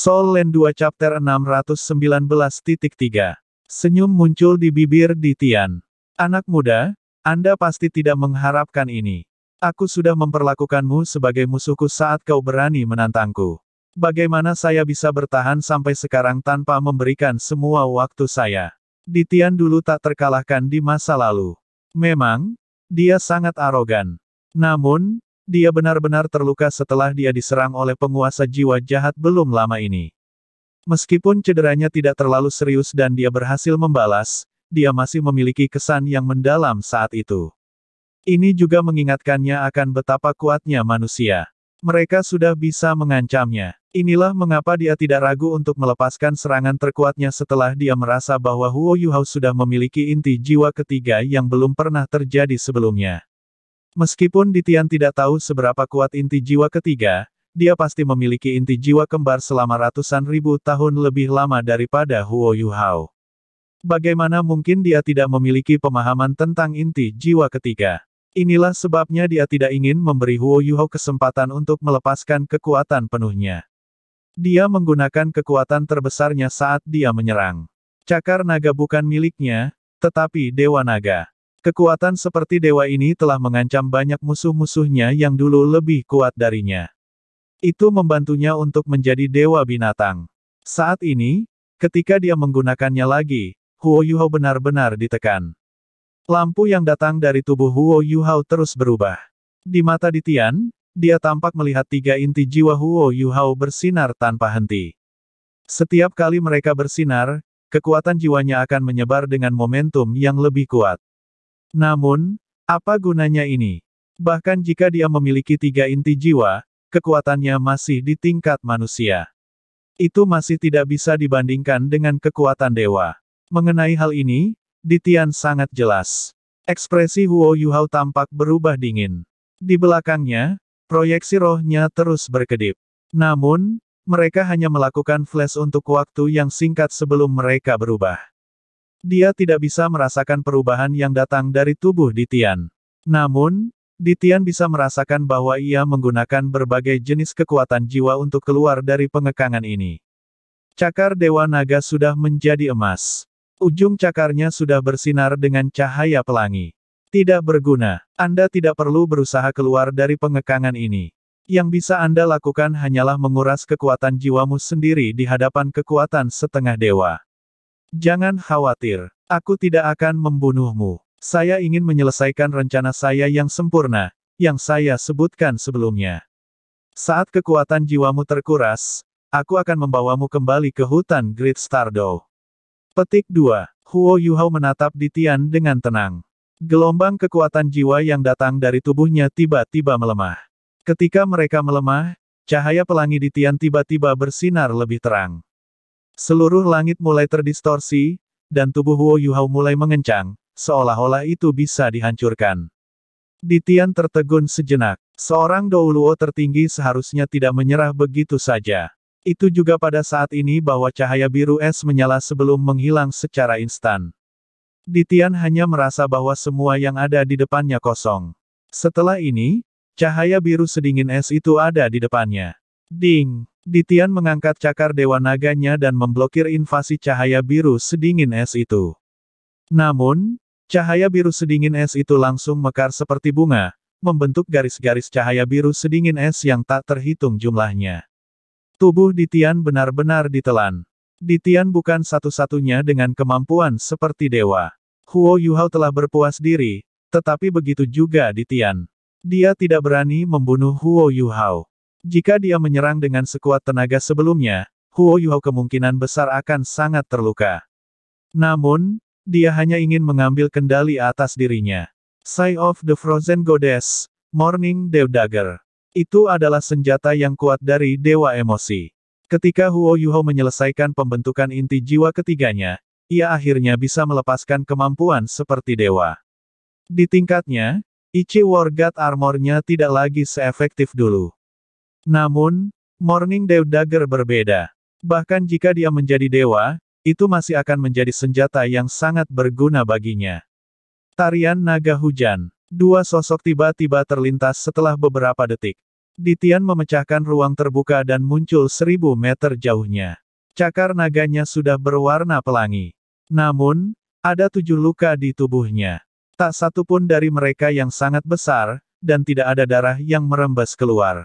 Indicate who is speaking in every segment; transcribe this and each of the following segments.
Speaker 1: Soul Land 2 Chapter 619.3. Senyum muncul di bibir Ditian. Anak muda, Anda pasti tidak mengharapkan ini. Aku sudah memperlakukanmu sebagai musuhku saat kau berani menantangku. Bagaimana saya bisa bertahan sampai sekarang tanpa memberikan semua waktu saya? Ditian dulu tak terkalahkan di masa lalu. Memang, dia sangat arogan. Namun, dia benar-benar terluka setelah dia diserang oleh penguasa jiwa jahat belum lama ini. Meskipun cederanya tidak terlalu serius dan dia berhasil membalas, dia masih memiliki kesan yang mendalam saat itu. Ini juga mengingatkannya akan betapa kuatnya manusia. Mereka sudah bisa mengancamnya. Inilah mengapa dia tidak ragu untuk melepaskan serangan terkuatnya setelah dia merasa bahwa Huo Yuhao sudah memiliki inti jiwa ketiga yang belum pernah terjadi sebelumnya. Meskipun Ditian tidak tahu seberapa kuat inti jiwa ketiga, dia pasti memiliki inti jiwa kembar selama ratusan ribu tahun lebih lama daripada Huo Yuhao. Bagaimana mungkin dia tidak memiliki pemahaman tentang inti jiwa ketiga? Inilah sebabnya dia tidak ingin memberi Huo Yuhao kesempatan untuk melepaskan kekuatan penuhnya. Dia menggunakan kekuatan terbesarnya saat dia menyerang. Cakar naga bukan miliknya, tetapi Dewa Naga. Kekuatan seperti dewa ini telah mengancam banyak musuh-musuhnya yang dulu lebih kuat darinya. Itu membantunya untuk menjadi dewa binatang. Saat ini, ketika dia menggunakannya lagi, Huo Yuhao benar-benar ditekan. Lampu yang datang dari tubuh Huo Yuhao terus berubah. Di mata Ditian, dia tampak melihat tiga inti jiwa Huo Yuhao bersinar tanpa henti. Setiap kali mereka bersinar, kekuatan jiwanya akan menyebar dengan momentum yang lebih kuat. Namun, apa gunanya ini? Bahkan jika dia memiliki tiga inti jiwa, kekuatannya masih di tingkat manusia. Itu masih tidak bisa dibandingkan dengan kekuatan dewa. Mengenai hal ini, Ditian sangat jelas. Ekspresi Huo Yuhao tampak berubah dingin. Di belakangnya, proyeksi rohnya terus berkedip. Namun, mereka hanya melakukan flash untuk waktu yang singkat sebelum mereka berubah. Dia tidak bisa merasakan perubahan yang datang dari tubuh Ditian. Namun, Ditian bisa merasakan bahwa ia menggunakan berbagai jenis kekuatan jiwa untuk keluar dari pengekangan ini. Cakar Dewa Naga sudah menjadi emas. Ujung cakarnya sudah bersinar dengan cahaya pelangi. Tidak berguna, Anda tidak perlu berusaha keluar dari pengekangan ini. Yang bisa Anda lakukan hanyalah menguras kekuatan jiwamu sendiri di hadapan kekuatan setengah dewa. Jangan khawatir, aku tidak akan membunuhmu. Saya ingin menyelesaikan rencana saya yang sempurna, yang saya sebutkan sebelumnya. Saat kekuatan jiwamu terkuras, aku akan membawamu kembali ke hutan Great Stardow. Petik 2. Huo Yuhao menatap di Tian dengan tenang. Gelombang kekuatan jiwa yang datang dari tubuhnya tiba-tiba melemah. Ketika mereka melemah, cahaya pelangi di Tian tiba-tiba bersinar lebih terang. Seluruh langit mulai terdistorsi, dan tubuh Huo Yuhao mulai mengencang, seolah-olah itu bisa dihancurkan. Ditian tertegun sejenak. Seorang Douluo tertinggi seharusnya tidak menyerah begitu saja. Itu juga pada saat ini bahwa cahaya biru es menyala sebelum menghilang secara instan. Ditian hanya merasa bahwa semua yang ada di depannya kosong. Setelah ini, cahaya biru sedingin es itu ada di depannya. Ding! Ditian mengangkat cakar Dewa Naganya dan memblokir invasi cahaya biru sedingin es itu. Namun, cahaya biru sedingin es itu langsung mekar seperti bunga, membentuk garis-garis cahaya biru sedingin es yang tak terhitung jumlahnya. Tubuh Ditian benar-benar ditelan. Ditian bukan satu-satunya dengan kemampuan seperti dewa. Huo Yuhao telah berpuas diri, tetapi begitu juga Ditian. Dia tidak berani membunuh Huo Yuhao. Jika dia menyerang dengan sekuat tenaga sebelumnya, Huo Yuhao kemungkinan besar akan sangat terluka. Namun, dia hanya ingin mengambil kendali atas dirinya. Sigh of the Frozen Goddess, Morning Dew Dagger. Itu adalah senjata yang kuat dari Dewa Emosi. Ketika Huo Yuho menyelesaikan pembentukan inti jiwa ketiganya, ia akhirnya bisa melepaskan kemampuan seperti dewa. Di tingkatnya, Ichi War God armornya tidak lagi seefektif dulu. Namun, Morning Dew Dagger berbeda. Bahkan jika dia menjadi dewa, itu masih akan menjadi senjata yang sangat berguna baginya. Tarian Naga Hujan. Dua sosok tiba-tiba terlintas setelah beberapa detik. Ditian memecahkan ruang terbuka dan muncul seribu meter jauhnya. Cakar naganya sudah berwarna pelangi. Namun, ada tujuh luka di tubuhnya. Tak satu pun dari mereka yang sangat besar, dan tidak ada darah yang merembes keluar.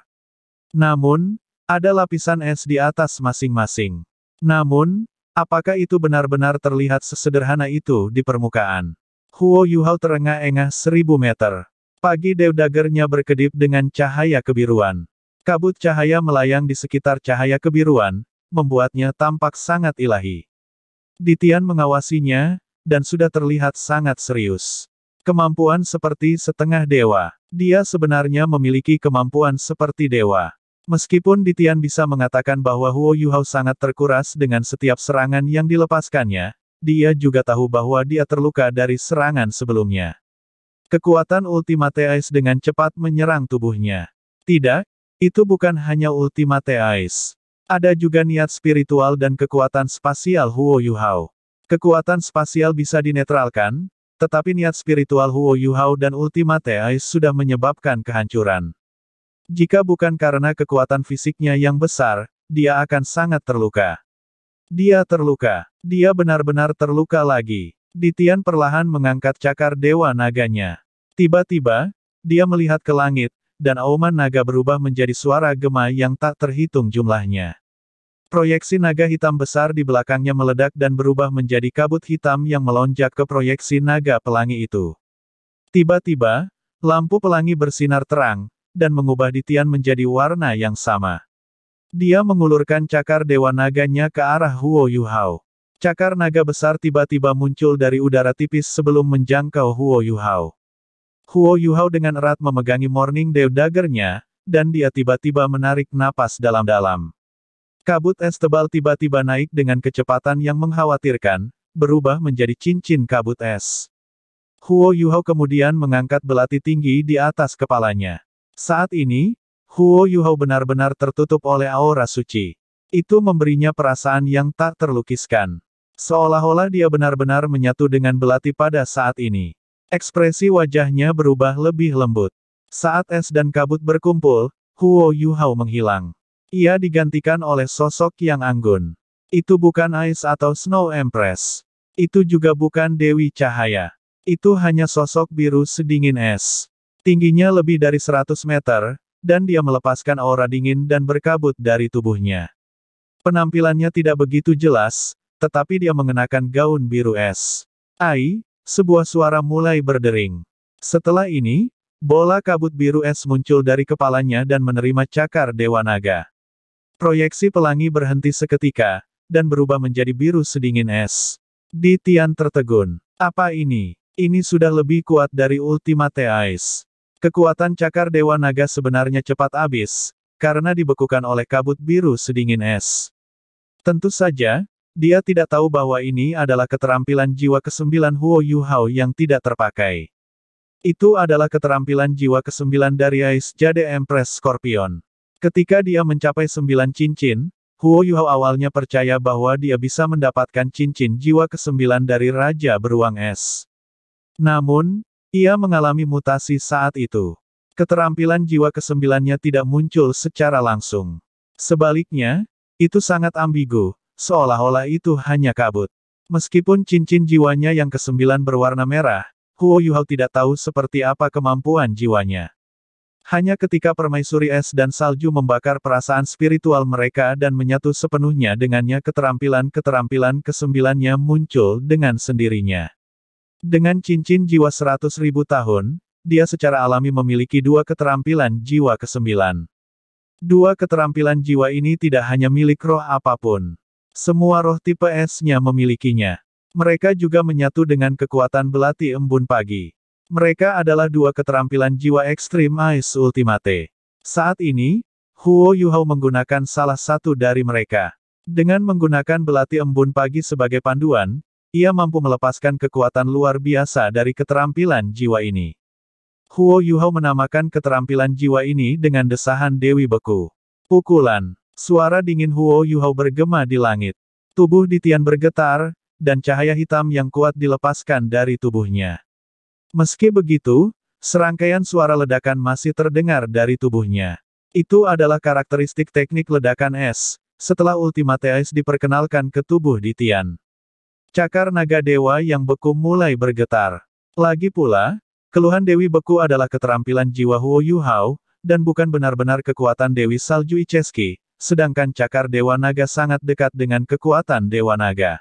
Speaker 1: Namun, ada lapisan es di atas masing-masing. Namun, apakah itu benar-benar terlihat sesederhana itu di permukaan? Huo Yuhao terengah-engah seribu meter. Pagi deudagernya berkedip dengan cahaya kebiruan. Kabut cahaya melayang di sekitar cahaya kebiruan, membuatnya tampak sangat ilahi. Ditian mengawasinya, dan sudah terlihat sangat serius. Kemampuan seperti setengah dewa. Dia sebenarnya memiliki kemampuan seperti dewa. Meskipun Ditian bisa mengatakan bahwa Huo Yuhao sangat terkuras dengan setiap serangan yang dilepaskannya, dia juga tahu bahwa dia terluka dari serangan sebelumnya. Kekuatan Ultimate Ice dengan cepat menyerang tubuhnya. Tidak, itu bukan hanya Ultimate Ice. Ada juga niat spiritual dan kekuatan spasial Huo Yuhao. Kekuatan spasial bisa dinetralkan, tetapi niat spiritual Huo Yuhao dan Ultimate Ice sudah menyebabkan kehancuran. Jika bukan karena kekuatan fisiknya yang besar, dia akan sangat terluka. Dia terluka. Dia benar-benar terluka lagi. Ditian perlahan mengangkat cakar dewa naganya. Tiba-tiba, dia melihat ke langit, dan auman naga berubah menjadi suara gema yang tak terhitung jumlahnya. Proyeksi naga hitam besar di belakangnya meledak dan berubah menjadi kabut hitam yang melonjak ke proyeksi naga pelangi itu. Tiba-tiba, lampu pelangi bersinar terang, dan mengubah Ditian menjadi warna yang sama. Dia mengulurkan cakar dewa naganya ke arah Huo Yuhao. Cakar naga besar tiba-tiba muncul dari udara tipis sebelum menjangkau Huo Yuhao. Huo Yuhao dengan erat memegangi Morning Dew nya dan dia tiba-tiba menarik napas dalam-dalam. Kabut es tebal tiba-tiba naik dengan kecepatan yang mengkhawatirkan, berubah menjadi cincin kabut es. Huo Yuhao kemudian mengangkat belati tinggi di atas kepalanya. Saat ini, Huo Yuhao benar-benar tertutup oleh aura suci. Itu memberinya perasaan yang tak terlukiskan. Seolah-olah dia benar-benar menyatu dengan belati pada saat ini. Ekspresi wajahnya berubah lebih lembut. Saat es dan kabut berkumpul, Huo Yuhao menghilang. Ia digantikan oleh sosok yang anggun. Itu bukan Ice atau Snow Empress. Itu juga bukan Dewi Cahaya. Itu hanya sosok biru sedingin es. Tingginya lebih dari 100 meter, dan dia melepaskan aura dingin dan berkabut dari tubuhnya. Penampilannya tidak begitu jelas, tetapi dia mengenakan gaun biru es. Ai, sebuah suara mulai berdering. Setelah ini, bola kabut biru es muncul dari kepalanya dan menerima cakar Dewa Naga. Proyeksi pelangi berhenti seketika, dan berubah menjadi biru sedingin es. Di Tian tertegun. Apa ini? Ini sudah lebih kuat dari Ultimate Ice. Kekuatan cakar Dewa Naga sebenarnya cepat habis, karena dibekukan oleh kabut biru sedingin es. Tentu saja, dia tidak tahu bahwa ini adalah keterampilan jiwa kesembilan Huo Yuhao yang tidak terpakai. Itu adalah keterampilan jiwa kesembilan dari Ice Jade Empress Scorpion. Ketika dia mencapai sembilan cincin, Huo Yuhao awalnya percaya bahwa dia bisa mendapatkan cincin jiwa kesembilan dari Raja Beruang Es. Namun, ia mengalami mutasi saat itu. Keterampilan jiwa kesembilannya tidak muncul secara langsung. Sebaliknya, itu sangat ambigu, seolah-olah itu hanya kabut. Meskipun cincin jiwanya yang kesembilan berwarna merah, Huo Yuhao tidak tahu seperti apa kemampuan jiwanya. Hanya ketika permaisuri es dan salju membakar perasaan spiritual mereka dan menyatu sepenuhnya dengannya keterampilan-keterampilan kesembilannya muncul dengan sendirinya. Dengan cincin jiwa seratus ribu tahun, dia secara alami memiliki dua keterampilan jiwa kesembilan. Dua keterampilan jiwa ini tidak hanya milik roh apapun. Semua roh tipe esnya memilikinya. Mereka juga menyatu dengan kekuatan belati embun pagi. Mereka adalah dua keterampilan jiwa ekstrim Ais Ultimate. Saat ini, Huo Yuhao menggunakan salah satu dari mereka. Dengan menggunakan belati embun pagi sebagai panduan, ia mampu melepaskan kekuatan luar biasa dari keterampilan jiwa ini. Huo Yuhao menamakan keterampilan jiwa ini dengan desahan Dewi Beku. Pukulan. Suara dingin Huo Yuhao bergema di langit. Tubuh Ditian bergetar, dan cahaya hitam yang kuat dilepaskan dari tubuhnya. Meski begitu, serangkaian suara ledakan masih terdengar dari tubuhnya. Itu adalah karakteristik teknik ledakan es, setelah Ultimate Ice diperkenalkan ke tubuh Di Tian, Cakar naga dewa yang beku mulai bergetar. Lagi pula, keluhan Dewi Beku adalah keterampilan jiwa Huo Yu Hao, dan bukan benar-benar kekuatan Dewi Salju Iceski, sedangkan cakar dewa naga sangat dekat dengan kekuatan dewa naga.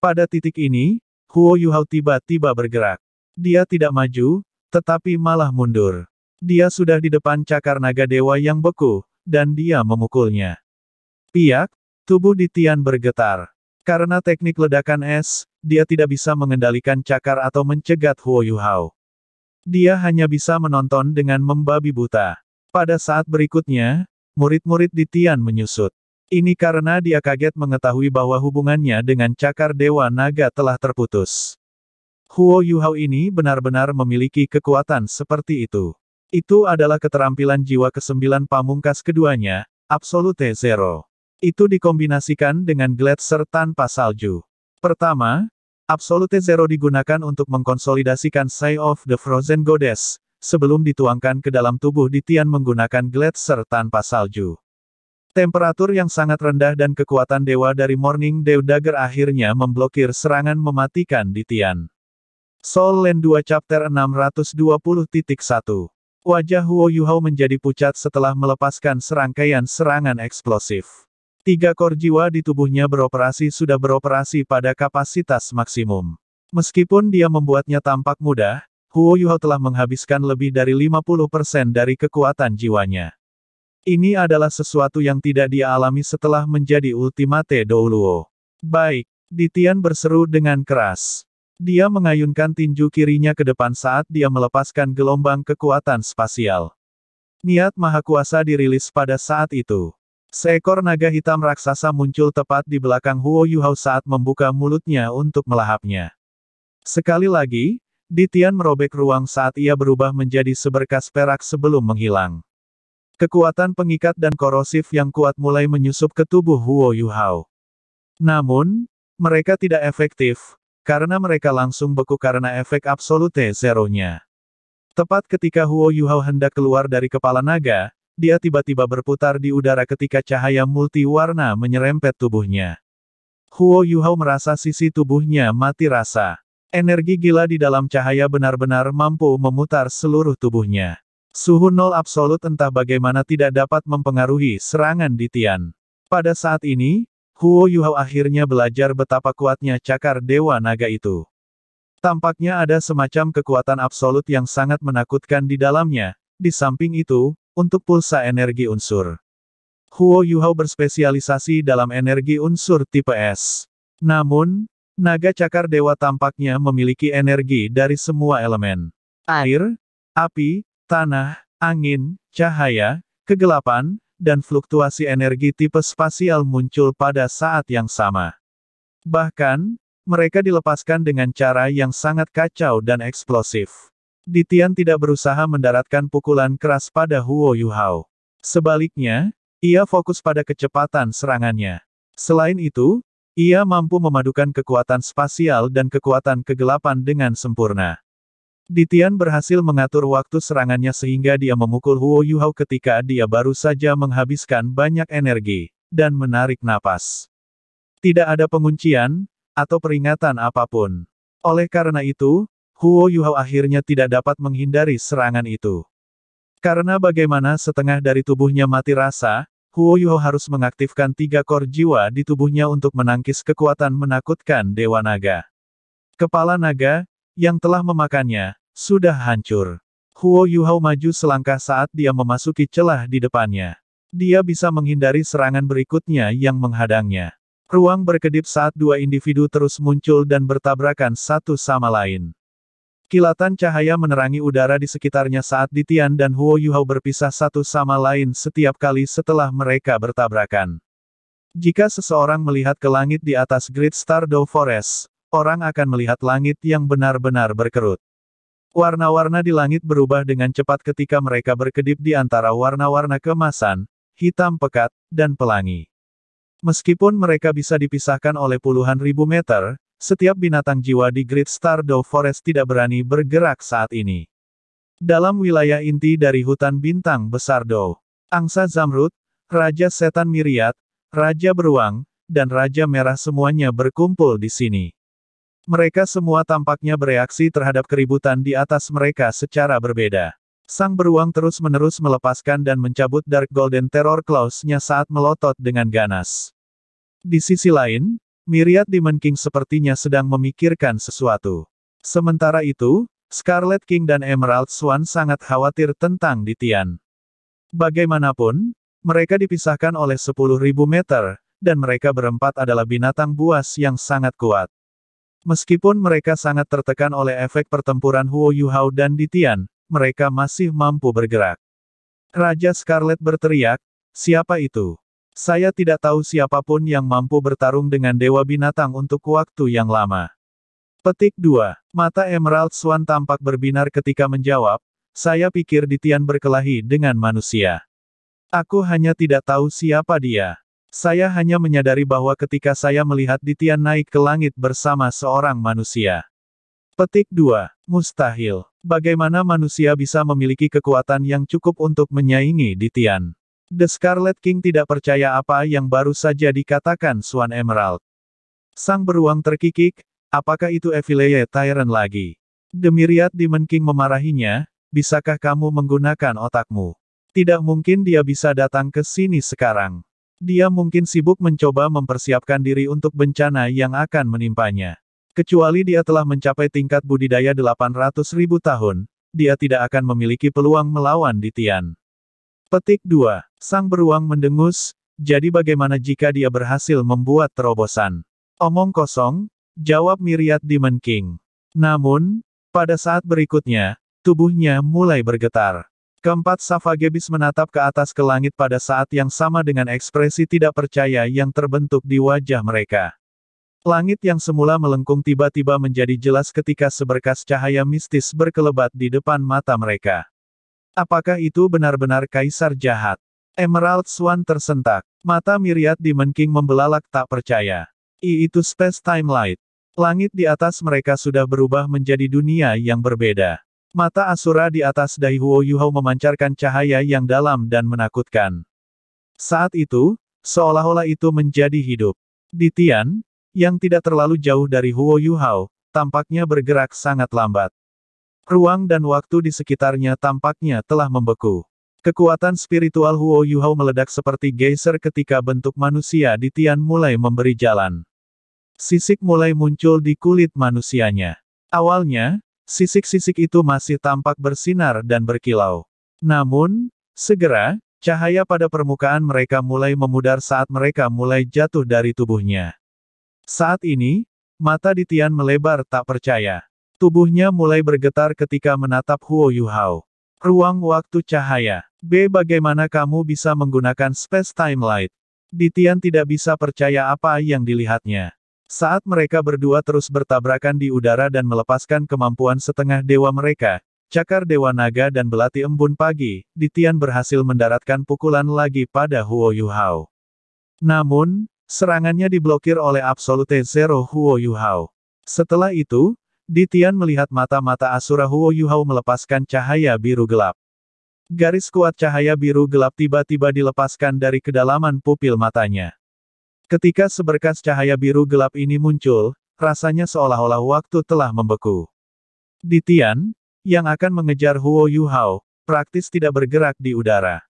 Speaker 1: Pada titik ini, Huo Yu Hao tiba-tiba bergerak. Dia tidak maju, tetapi malah mundur. Dia sudah di depan cakar naga dewa yang beku, dan dia memukulnya. Piak, tubuh Ditian bergetar. Karena teknik ledakan es, dia tidak bisa mengendalikan cakar atau mencegat Huo Yuhao. Dia hanya bisa menonton dengan membabi buta. Pada saat berikutnya, murid-murid di Tian menyusut. Ini karena dia kaget mengetahui bahwa hubungannya dengan cakar Dewa Naga telah terputus. Huo Yuhao ini benar-benar memiliki kekuatan seperti itu. Itu adalah keterampilan jiwa kesembilan pamungkas keduanya, Absolute Zero. Itu dikombinasikan dengan gletser tanpa salju. Pertama, Absolute Zero digunakan untuk mengkonsolidasikan side of the Frozen Goddess, sebelum dituangkan ke dalam tubuh Ditian menggunakan gletser tanpa salju. Temperatur yang sangat rendah dan kekuatan dewa dari Morning Dew Dagger akhirnya memblokir serangan mematikan Ditian. Soul Land 2 Chapter 620.1 Wajah Huo Yuhao menjadi pucat setelah melepaskan serangkaian serangan eksplosif. Tiga kor jiwa di tubuhnya beroperasi sudah beroperasi pada kapasitas maksimum. Meskipun dia membuatnya tampak mudah, Huo Yuhao telah menghabiskan lebih dari 50% dari kekuatan jiwanya. Ini adalah sesuatu yang tidak dia alami setelah menjadi Ultimate Douluo. Baik, Ditian berseru dengan keras. Dia mengayunkan tinju kirinya ke depan saat dia melepaskan gelombang kekuatan spasial. Niat maha kuasa dirilis pada saat itu. Seekor naga hitam raksasa muncul tepat di belakang Huo Yuhao saat membuka mulutnya untuk melahapnya. Sekali lagi, Ditian merobek ruang saat ia berubah menjadi seberkas perak sebelum menghilang. Kekuatan pengikat dan korosif yang kuat mulai menyusup ke tubuh Huo Yuhao. Namun, mereka tidak efektif, karena mereka langsung beku karena efek absolute zeronya. Tepat ketika Huo Yuhao hendak keluar dari kepala naga, dia tiba-tiba berputar di udara ketika cahaya multiwarna menyerempet tubuhnya. Huo Yuhao merasa sisi tubuhnya mati rasa. Energi gila di dalam cahaya benar-benar mampu memutar seluruh tubuhnya. Suhu nol absolut entah bagaimana tidak dapat mempengaruhi serangan di Tian. Pada saat ini, Huo Yuhao akhirnya belajar betapa kuatnya cakar Dewa Naga itu. Tampaknya ada semacam kekuatan absolut yang sangat menakutkan di dalamnya, di samping itu, untuk pulsa energi unsur. Huo Yuhao berspesialisasi dalam energi unsur tipe S. Namun, naga cakar dewa tampaknya memiliki energi dari semua elemen. Air, api, tanah, angin, cahaya, kegelapan, dan fluktuasi energi tipe spasial muncul pada saat yang sama. Bahkan, mereka dilepaskan dengan cara yang sangat kacau dan eksplosif. Ditian tidak berusaha mendaratkan pukulan keras pada Huo Yuhao. Sebaliknya, ia fokus pada kecepatan serangannya. Selain itu, ia mampu memadukan kekuatan spasial dan kekuatan kegelapan dengan sempurna. Ditian berhasil mengatur waktu serangannya sehingga dia memukul Huo Yuhao ketika dia baru saja menghabiskan banyak energi, dan menarik napas. Tidak ada penguncian, atau peringatan apapun. Oleh karena itu, Huo Yuhao akhirnya tidak dapat menghindari serangan itu. Karena bagaimana setengah dari tubuhnya mati rasa, Huo Yuhao harus mengaktifkan tiga kor jiwa di tubuhnya untuk menangkis kekuatan menakutkan Dewa Naga. Kepala Naga, yang telah memakannya, sudah hancur. Huo Yuhao maju selangkah saat dia memasuki celah di depannya. Dia bisa menghindari serangan berikutnya yang menghadangnya. Ruang berkedip saat dua individu terus muncul dan bertabrakan satu sama lain. Kilatan cahaya menerangi udara di sekitarnya saat Ditian dan Huo Yuhao berpisah satu sama lain setiap kali setelah mereka bertabrakan. Jika seseorang melihat ke langit di atas Great Star Dao Forest, orang akan melihat langit yang benar-benar berkerut. Warna-warna di langit berubah dengan cepat ketika mereka berkedip di antara warna-warna kemasan, hitam pekat, dan pelangi. Meskipun mereka bisa dipisahkan oleh puluhan ribu meter, setiap binatang jiwa di Great Star Dow Forest tidak berani bergerak saat ini. Dalam wilayah inti dari hutan bintang besar Dow, Angsa Zamrud, Raja Setan Miriat, Raja Beruang, dan Raja Merah semuanya berkumpul di sini. Mereka semua tampaknya bereaksi terhadap keributan di atas mereka secara berbeda. Sang beruang terus-menerus melepaskan dan mencabut Dark Golden Terror Claws-nya saat melotot dengan ganas. Di sisi lain, Myriad Demon King sepertinya sedang memikirkan sesuatu. Sementara itu, Scarlet King dan Emerald Swan sangat khawatir tentang Ditian. Bagaimanapun, mereka dipisahkan oleh 10.000 meter, dan mereka berempat adalah binatang buas yang sangat kuat. Meskipun mereka sangat tertekan oleh efek pertempuran Huo Yuhao dan Ditian, mereka masih mampu bergerak. Raja Scarlet berteriak, siapa itu? Saya tidak tahu siapapun yang mampu bertarung dengan Dewa Binatang untuk waktu yang lama. Petik 2. Mata Emerald Swan tampak berbinar ketika menjawab, saya pikir Ditian berkelahi dengan manusia. Aku hanya tidak tahu siapa dia. Saya hanya menyadari bahwa ketika saya melihat Ditian naik ke langit bersama seorang manusia. Petik 2. Mustahil. Bagaimana manusia bisa memiliki kekuatan yang cukup untuk menyaingi Ditian? The Scarlet King tidak percaya apa yang baru saja dikatakan Swan Emerald. Sang beruang terkikik, apakah itu Evileye Tyrant lagi? Demiriat Demon King memarahinya, bisakah kamu menggunakan otakmu? Tidak mungkin dia bisa datang ke sini sekarang. Dia mungkin sibuk mencoba mempersiapkan diri untuk bencana yang akan menimpanya. Kecuali dia telah mencapai tingkat budidaya 800 ribu tahun, dia tidak akan memiliki peluang melawan di Tian. Petik 2. Sang beruang mendengus, jadi bagaimana jika dia berhasil membuat terobosan? Omong kosong, jawab Miriat Demon King. Namun, pada saat berikutnya, tubuhnya mulai bergetar. Keempat Gebis menatap ke atas ke langit pada saat yang sama dengan ekspresi tidak percaya yang terbentuk di wajah mereka. Langit yang semula melengkung tiba-tiba menjadi jelas ketika seberkas cahaya mistis berkelebat di depan mata mereka. Apakah itu benar-benar kaisar jahat? Emerald Swan tersentak. Mata Miriat di Menking membelalak tak percaya. I itu space time light. Langit di atas mereka sudah berubah menjadi dunia yang berbeda. Mata Asura di atas Daihuo Yuhao memancarkan cahaya yang dalam dan menakutkan. Saat itu, seolah-olah itu menjadi hidup. Di Tian, yang tidak terlalu jauh dari Huo Yuhao, tampaknya bergerak sangat lambat. Ruang dan waktu di sekitarnya tampaknya telah membeku. Kekuatan spiritual Huo Yuhao meledak seperti geyser ketika bentuk manusia di Tian mulai memberi jalan. Sisik mulai muncul di kulit manusianya. Awalnya, sisik-sisik itu masih tampak bersinar dan berkilau. Namun, segera, cahaya pada permukaan mereka mulai memudar saat mereka mulai jatuh dari tubuhnya. Saat ini, mata di Tian melebar tak percaya. Tubuhnya mulai bergetar ketika menatap Huo Yuhao. Ruang waktu cahaya. B. Bagaimana kamu bisa menggunakan space time light? Ditian tidak bisa percaya apa yang dilihatnya. Saat mereka berdua terus bertabrakan di udara dan melepaskan kemampuan setengah dewa mereka, cakar dewa naga dan belati embun pagi, Ditian berhasil mendaratkan pukulan lagi pada Huo Yuhao. Namun, serangannya diblokir oleh Absolute Zero Huo Yuhao. Setelah itu, Ditian melihat mata-mata Asura Huo Yuhao melepaskan cahaya biru gelap. Garis kuat cahaya biru gelap tiba-tiba dilepaskan dari kedalaman pupil matanya. Ketika seberkas cahaya biru gelap ini muncul, rasanya seolah-olah waktu telah membeku. Ditian yang akan mengejar Huo Yuhao, praktis tidak bergerak di udara.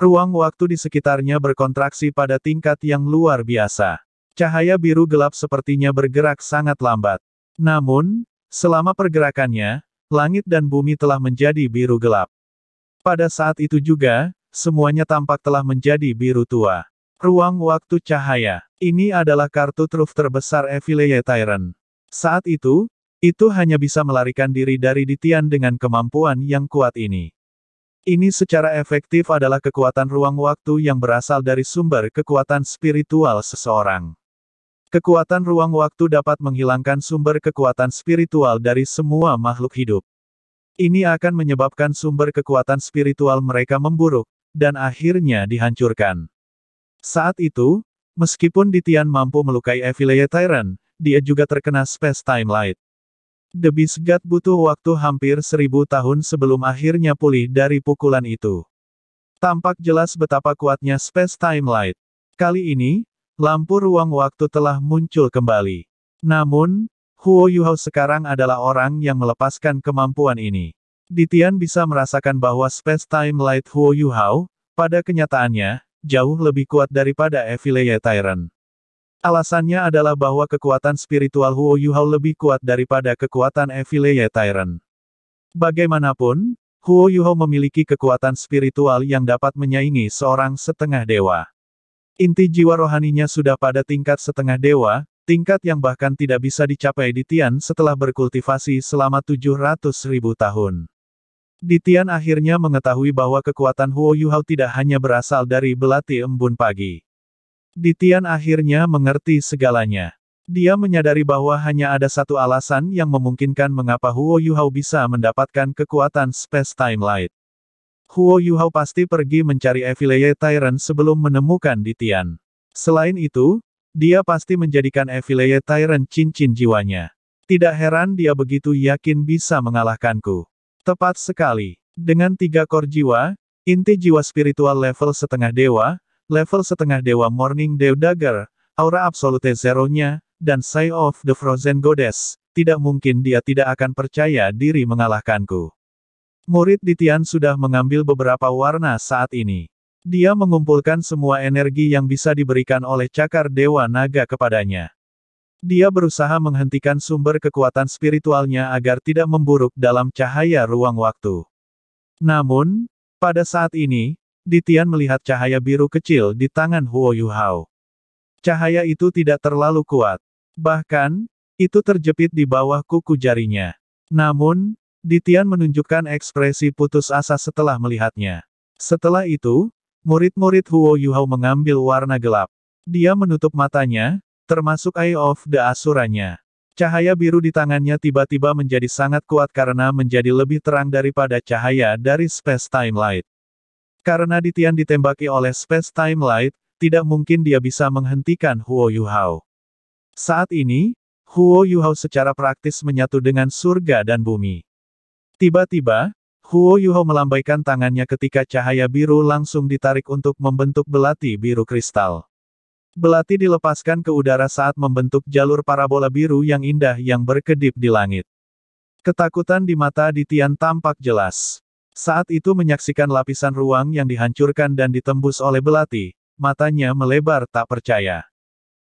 Speaker 1: Ruang waktu di sekitarnya berkontraksi pada tingkat yang luar biasa. Cahaya biru gelap sepertinya bergerak sangat lambat. Namun, selama pergerakannya, langit dan bumi telah menjadi biru gelap. Pada saat itu juga, semuanya tampak telah menjadi biru tua. Ruang Waktu Cahaya. Ini adalah kartu truf terbesar Evile Tyrant. Saat itu, itu hanya bisa melarikan diri dari Ditian dengan kemampuan yang kuat ini. Ini secara efektif adalah kekuatan ruang waktu yang berasal dari sumber kekuatan spiritual seseorang. Kekuatan ruang waktu dapat menghilangkan sumber kekuatan spiritual dari semua makhluk hidup. Ini akan menyebabkan sumber kekuatan spiritual mereka memburuk, dan akhirnya dihancurkan. Saat itu, meskipun Ditian mampu melukai Evile Tyrant, dia juga terkena Space Time Light. The Beast God butuh waktu hampir seribu tahun sebelum akhirnya pulih dari pukulan itu. Tampak jelas betapa kuatnya Space Time Light. Kali ini, lampu ruang waktu telah muncul kembali. Namun, Huo Yuhao sekarang adalah orang yang melepaskan kemampuan ini. Ditian bisa merasakan bahwa Space Time Light Huo Yuhao, pada kenyataannya, jauh lebih kuat daripada Evileye Tyrant. Alasannya adalah bahwa kekuatan spiritual Huo Yuhao lebih kuat daripada kekuatan Evileye Tyrant. Bagaimanapun, Huo Yuhao memiliki kekuatan spiritual yang dapat menyaingi seorang setengah dewa. Inti jiwa rohaninya sudah pada tingkat setengah dewa, tingkat yang bahkan tidak bisa dicapai di Tian setelah berkultivasi selama 700 ribu tahun. Ditian akhirnya mengetahui bahwa kekuatan Huo Yuhao tidak hanya berasal dari belati embun pagi. Ditian akhirnya mengerti segalanya. Dia menyadari bahwa hanya ada satu alasan yang memungkinkan mengapa Huo Yuhao bisa mendapatkan kekuatan Space Time Light. Huo Yuhao pasti pergi mencari Evileye Tyrant sebelum menemukan Ditian. Selain itu, dia pasti menjadikan Evileye Tyrant cincin jiwanya. Tidak heran dia begitu yakin bisa mengalahkanku. Tepat sekali. Dengan tiga kor jiwa, inti jiwa spiritual level setengah dewa, level setengah dewa Morning Dew Dagger, aura absolute zero-nya, dan Sigh of the Frozen Goddess, tidak mungkin dia tidak akan percaya diri mengalahkanku. Murid Ditian sudah mengambil beberapa warna saat ini. Dia mengumpulkan semua energi yang bisa diberikan oleh cakar Dewa Naga kepadanya. Dia berusaha menghentikan sumber kekuatan spiritualnya agar tidak memburuk dalam cahaya ruang waktu. Namun, pada saat ini, Ditian melihat cahaya biru kecil di tangan Huo Yuhao. Cahaya itu tidak terlalu kuat. Bahkan, itu terjepit di bawah kuku jarinya. Namun, Ditian menunjukkan ekspresi putus asa setelah melihatnya. Setelah itu, murid-murid Huo Yuhao mengambil warna gelap. Dia menutup matanya, termasuk Eye of the Asuranya. Cahaya biru di tangannya tiba-tiba menjadi sangat kuat karena menjadi lebih terang daripada cahaya dari Space Time Light. Karena Ditian ditembaki oleh Space Time Light, tidak mungkin dia bisa menghentikan Huo Yuhao. Saat ini, Huo Yuhao secara praktis menyatu dengan surga dan bumi. Tiba-tiba, Huo Yuhao melambaikan tangannya ketika cahaya biru langsung ditarik untuk membentuk belati biru kristal. Belati dilepaskan ke udara saat membentuk jalur parabola biru yang indah yang berkedip di langit. Ketakutan di mata Ditian tampak jelas. Saat itu menyaksikan lapisan ruang yang dihancurkan dan ditembus oleh belati, matanya melebar tak percaya.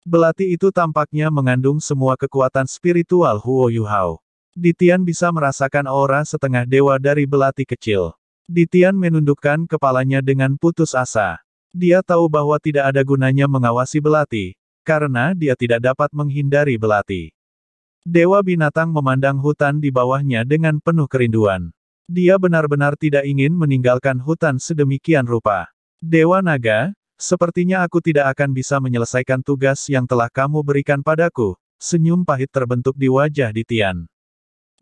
Speaker 1: Belati itu tampaknya mengandung semua kekuatan spiritual Huo Yuhao. Ditian bisa merasakan aura setengah dewa dari belati kecil. Ditian menundukkan kepalanya dengan putus asa. Dia tahu bahwa tidak ada gunanya mengawasi belati, karena dia tidak dapat menghindari belati. Dewa binatang memandang hutan di bawahnya dengan penuh kerinduan. Dia benar-benar tidak ingin meninggalkan hutan sedemikian rupa. Dewa naga, Sepertinya aku tidak akan bisa menyelesaikan tugas yang telah kamu berikan padaku, senyum pahit terbentuk di wajah Ditian.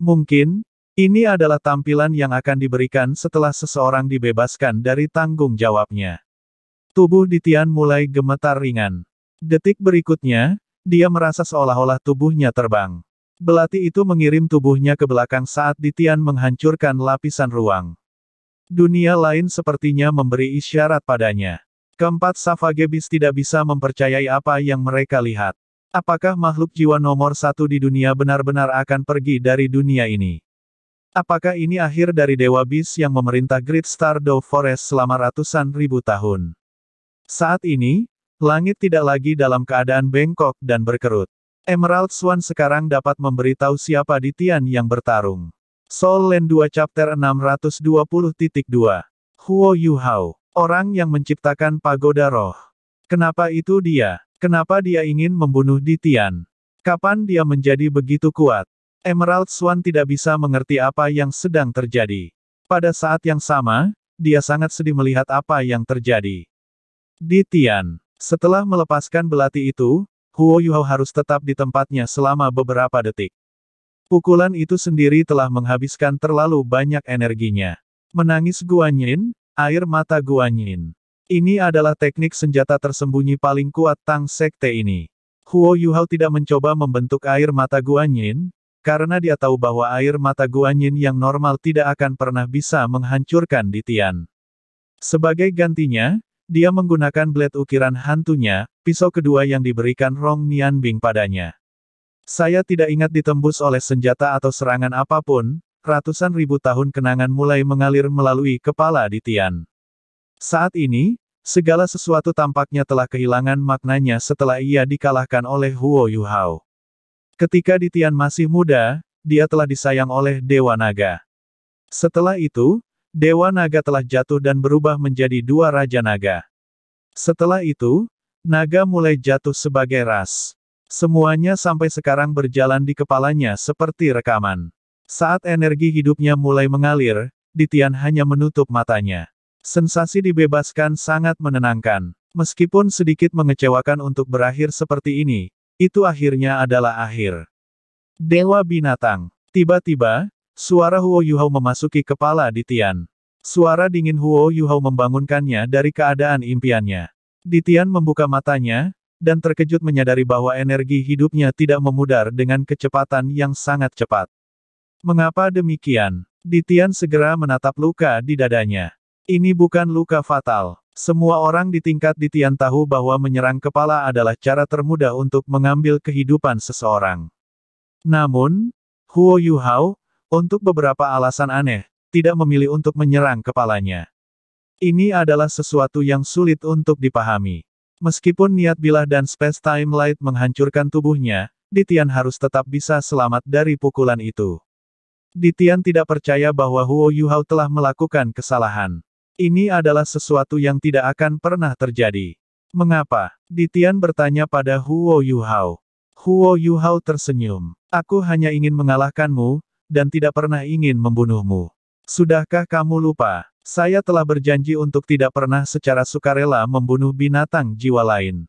Speaker 1: Mungkin, ini adalah tampilan yang akan diberikan setelah seseorang dibebaskan dari tanggung jawabnya. Tubuh Ditian mulai gemetar ringan. Detik berikutnya, dia merasa seolah-olah tubuhnya terbang. Belati itu mengirim tubuhnya ke belakang saat Ditian menghancurkan lapisan ruang. Dunia lain sepertinya memberi isyarat padanya. Keempat Savagebis tidak bisa mempercayai apa yang mereka lihat. Apakah makhluk jiwa nomor satu di dunia benar-benar akan pergi dari dunia ini? Apakah ini akhir dari Dewa Bis yang memerintah Great Star Dove Forest selama ratusan ribu tahun? Saat ini, langit tidak lagi dalam keadaan bengkok dan berkerut. Emerald Swan sekarang dapat memberitahu siapa di Tian yang bertarung. Soul Land 2 Chapter 620.2 Huo Yu Hao, orang yang menciptakan pagoda roh. Kenapa itu dia? Kenapa dia ingin membunuh di Tian? Kapan dia menjadi begitu kuat? Emerald Swan tidak bisa mengerti apa yang sedang terjadi. Pada saat yang sama, dia sangat sedih melihat apa yang terjadi. Di Tian. Setelah melepaskan belati itu, Huo Yuhao harus tetap di tempatnya selama beberapa detik. Pukulan itu sendiri telah menghabiskan terlalu banyak energinya. Menangis Guanyin, air mata Guanyin. Ini adalah teknik senjata tersembunyi paling kuat Tang Sekte ini. Huo Yuhao tidak mencoba membentuk air mata Guanyin, karena dia tahu bahwa air mata Guanyin yang normal tidak akan pernah bisa menghancurkan Ditian. Sebagai gantinya, dia menggunakan blade ukiran hantunya, pisau kedua yang diberikan Rong Nian Bing padanya. Saya tidak ingat ditembus oleh senjata atau serangan apapun, ratusan ribu tahun kenangan mulai mengalir melalui kepala di Tian. Saat ini, segala sesuatu tampaknya telah kehilangan maknanya setelah ia dikalahkan oleh Huo Yuhao. Ketika di Tian masih muda, dia telah disayang oleh Dewa Naga. Setelah itu, Dewa Naga telah jatuh dan berubah menjadi dua Raja Naga. Setelah itu, naga mulai jatuh sebagai ras. Semuanya sampai sekarang berjalan di kepalanya seperti rekaman. Saat energi hidupnya mulai mengalir, Ditian hanya menutup matanya. Sensasi dibebaskan sangat menenangkan. Meskipun sedikit mengecewakan untuk berakhir seperti ini, itu akhirnya adalah akhir. Dewa Binatang. Tiba-tiba, Suara Huo Yuhao memasuki kepala Di Tian. Suara dingin Huo Yuhao membangunkannya dari keadaan impiannya. Di Ditian membuka matanya, dan terkejut menyadari bahwa energi hidupnya tidak memudar dengan kecepatan yang sangat cepat. Mengapa demikian? Di Tian segera menatap luka di dadanya. Ini bukan luka fatal. Semua orang di tingkat Di Tian tahu bahwa menyerang kepala adalah cara termudah untuk mengambil kehidupan seseorang. Namun, Huo Yuhao, untuk beberapa alasan aneh, tidak memilih untuk menyerang kepalanya. Ini adalah sesuatu yang sulit untuk dipahami. Meskipun niat bilah dan space time light menghancurkan tubuhnya, Ditian harus tetap bisa selamat dari pukulan itu. Ditian tidak percaya bahwa Huo Yuhao telah melakukan kesalahan. Ini adalah sesuatu yang tidak akan pernah terjadi. Mengapa? Ditian bertanya pada Huo Yuhao. Huo Yuhao tersenyum. Aku hanya ingin mengalahkanmu, dan tidak pernah ingin membunuhmu. Sudahkah kamu lupa? Saya telah berjanji untuk tidak pernah secara sukarela membunuh binatang jiwa lain.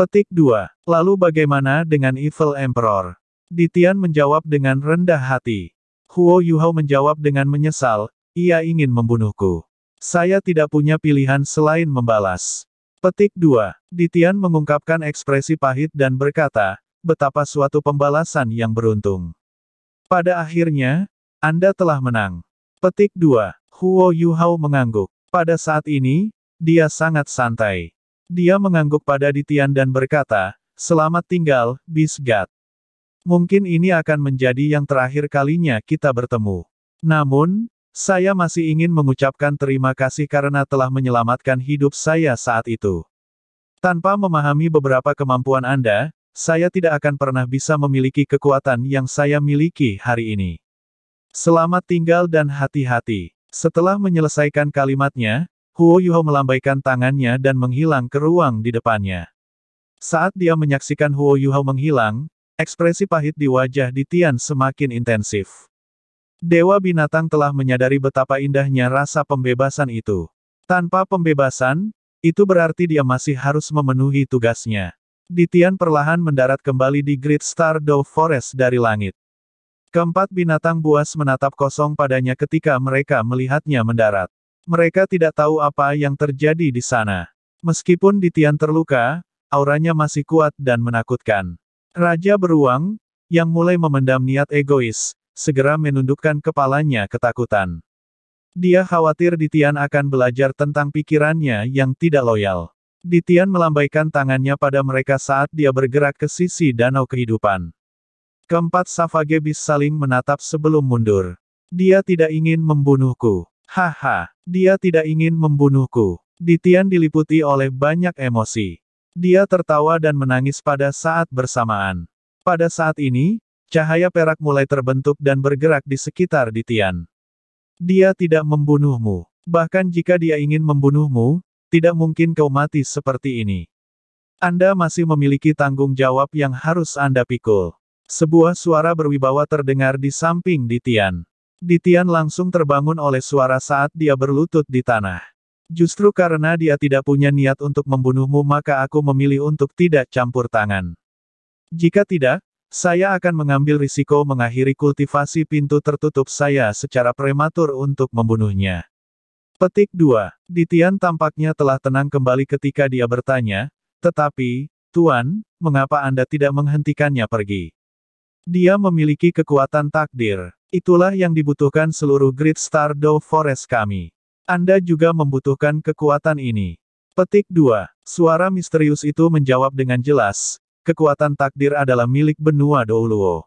Speaker 1: Petik 2. Lalu bagaimana dengan Evil Emperor? Ditian menjawab dengan rendah hati. Huo Yuhao menjawab dengan menyesal, ia ingin membunuhku. Saya tidak punya pilihan selain membalas. Petik 2. Ditian mengungkapkan ekspresi pahit dan berkata, betapa suatu pembalasan yang beruntung. Pada akhirnya, Anda telah menang. Petik 2. Huo Yuhao mengangguk. Pada saat ini, dia sangat santai. Dia mengangguk pada Ditian dan berkata, Selamat tinggal, Bisgat. Mungkin ini akan menjadi yang terakhir kalinya kita bertemu. Namun, saya masih ingin mengucapkan terima kasih karena telah menyelamatkan hidup saya saat itu. Tanpa memahami beberapa kemampuan Anda, saya tidak akan pernah bisa memiliki kekuatan yang saya miliki hari ini. Selamat tinggal dan hati-hati. Setelah menyelesaikan kalimatnya, Huo Yuho melambaikan tangannya dan menghilang ke ruang di depannya. Saat dia menyaksikan Huo Yuho menghilang, ekspresi pahit di wajah di Tian semakin intensif. Dewa binatang telah menyadari betapa indahnya rasa pembebasan itu. Tanpa pembebasan, itu berarti dia masih harus memenuhi tugasnya. Ditian perlahan mendarat kembali di Great Star Dove Forest dari langit. Keempat binatang buas menatap kosong padanya ketika mereka melihatnya mendarat. Mereka tidak tahu apa yang terjadi di sana. Meskipun Ditian terluka, auranya masih kuat dan menakutkan. Raja beruang, yang mulai memendam niat egois, segera menundukkan kepalanya ketakutan. Dia khawatir Ditian akan belajar tentang pikirannya yang tidak loyal. Ditian melambaikan tangannya pada mereka saat dia bergerak ke sisi danau kehidupan. Keempat bis saling menatap sebelum mundur. Dia tidak ingin membunuhku. Haha, dia tidak ingin membunuhku. Ditian diliputi oleh banyak emosi. Dia tertawa dan menangis pada saat bersamaan. Pada saat ini, cahaya perak mulai terbentuk dan bergerak di sekitar Ditian. Dia tidak membunuhmu. Bahkan jika dia ingin membunuhmu, tidak mungkin kau mati seperti ini. Anda masih memiliki tanggung jawab yang harus Anda pikul. Sebuah suara berwibawa terdengar di samping Ditian. Ditian langsung terbangun oleh suara saat dia berlutut di tanah. Justru karena dia tidak punya niat untuk membunuhmu maka aku memilih untuk tidak campur tangan. Jika tidak, saya akan mengambil risiko mengakhiri kultivasi pintu tertutup saya secara prematur untuk membunuhnya. Petik 2. Ditian tampaknya telah tenang kembali ketika dia bertanya, tetapi, Tuan, mengapa Anda tidak menghentikannya pergi? Dia memiliki kekuatan takdir. Itulah yang dibutuhkan seluruh Great Star Do Forest kami. Anda juga membutuhkan kekuatan ini. Petik 2. Suara misterius itu menjawab dengan jelas, kekuatan takdir adalah milik benua Douluo.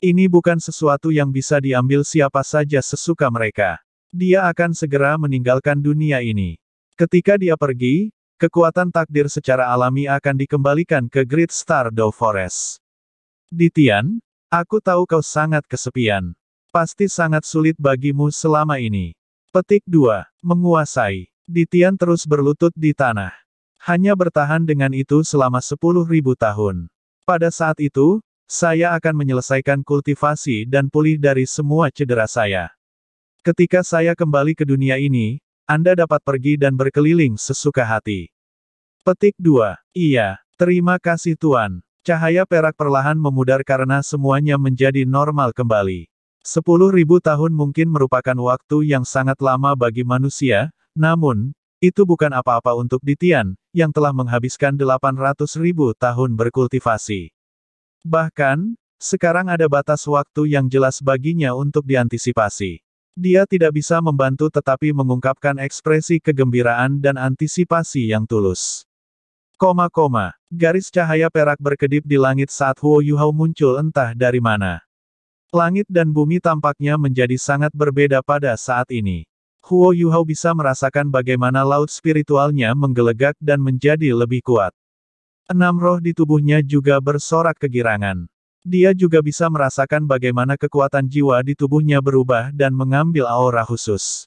Speaker 1: Ini bukan sesuatu yang bisa diambil siapa saja sesuka mereka dia akan segera meninggalkan dunia ini. Ketika dia pergi, kekuatan takdir secara alami akan dikembalikan ke Great Star Dove Forest. Ditian, aku tahu kau sangat kesepian. Pasti sangat sulit bagimu selama ini. Petik 2. Menguasai. Ditian terus berlutut di tanah. Hanya bertahan dengan itu selama 10.000 tahun. Pada saat itu, saya akan menyelesaikan kultivasi dan pulih dari semua cedera saya. Ketika saya kembali ke dunia ini, Anda dapat pergi dan berkeliling sesuka hati. Petik 2. Iya, terima kasih Tuan. Cahaya perak perlahan memudar karena semuanya menjadi normal kembali. Sepuluh tahun mungkin merupakan waktu yang sangat lama bagi manusia, namun, itu bukan apa-apa untuk Ditian, yang telah menghabiskan 800.000 tahun berkultivasi. Bahkan, sekarang ada batas waktu yang jelas baginya untuk diantisipasi. Dia tidak bisa membantu tetapi mengungkapkan ekspresi kegembiraan dan antisipasi yang tulus. Koma koma, garis cahaya perak berkedip di langit saat Huo Yuhao muncul entah dari mana. Langit dan bumi tampaknya menjadi sangat berbeda pada saat ini. Huo Yuhao bisa merasakan bagaimana laut spiritualnya menggelegak dan menjadi lebih kuat. Enam roh di tubuhnya juga bersorak kegirangan. Dia juga bisa merasakan bagaimana kekuatan jiwa di tubuhnya berubah dan mengambil aura khusus.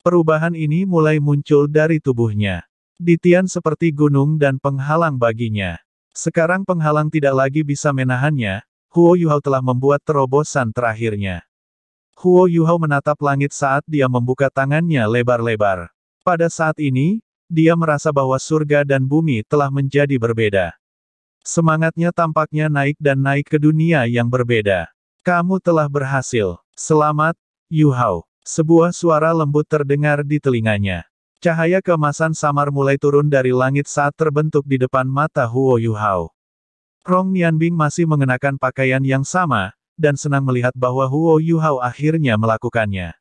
Speaker 1: Perubahan ini mulai muncul dari tubuhnya. Ditian seperti gunung dan penghalang baginya. Sekarang penghalang tidak lagi bisa menahannya, Huo Yuhao telah membuat terobosan terakhirnya. Huo Yuhao menatap langit saat dia membuka tangannya lebar-lebar. Pada saat ini, dia merasa bahwa surga dan bumi telah menjadi berbeda. Semangatnya tampaknya naik dan naik ke dunia yang berbeda. Kamu telah berhasil. Selamat, Yu Hao. Sebuah suara lembut terdengar di telinganya. Cahaya kemasan samar mulai turun dari langit saat terbentuk di depan mata Huo Yu Hao. Rong Nianbing masih mengenakan pakaian yang sama, dan senang melihat bahwa Huo Yu Hao akhirnya melakukannya.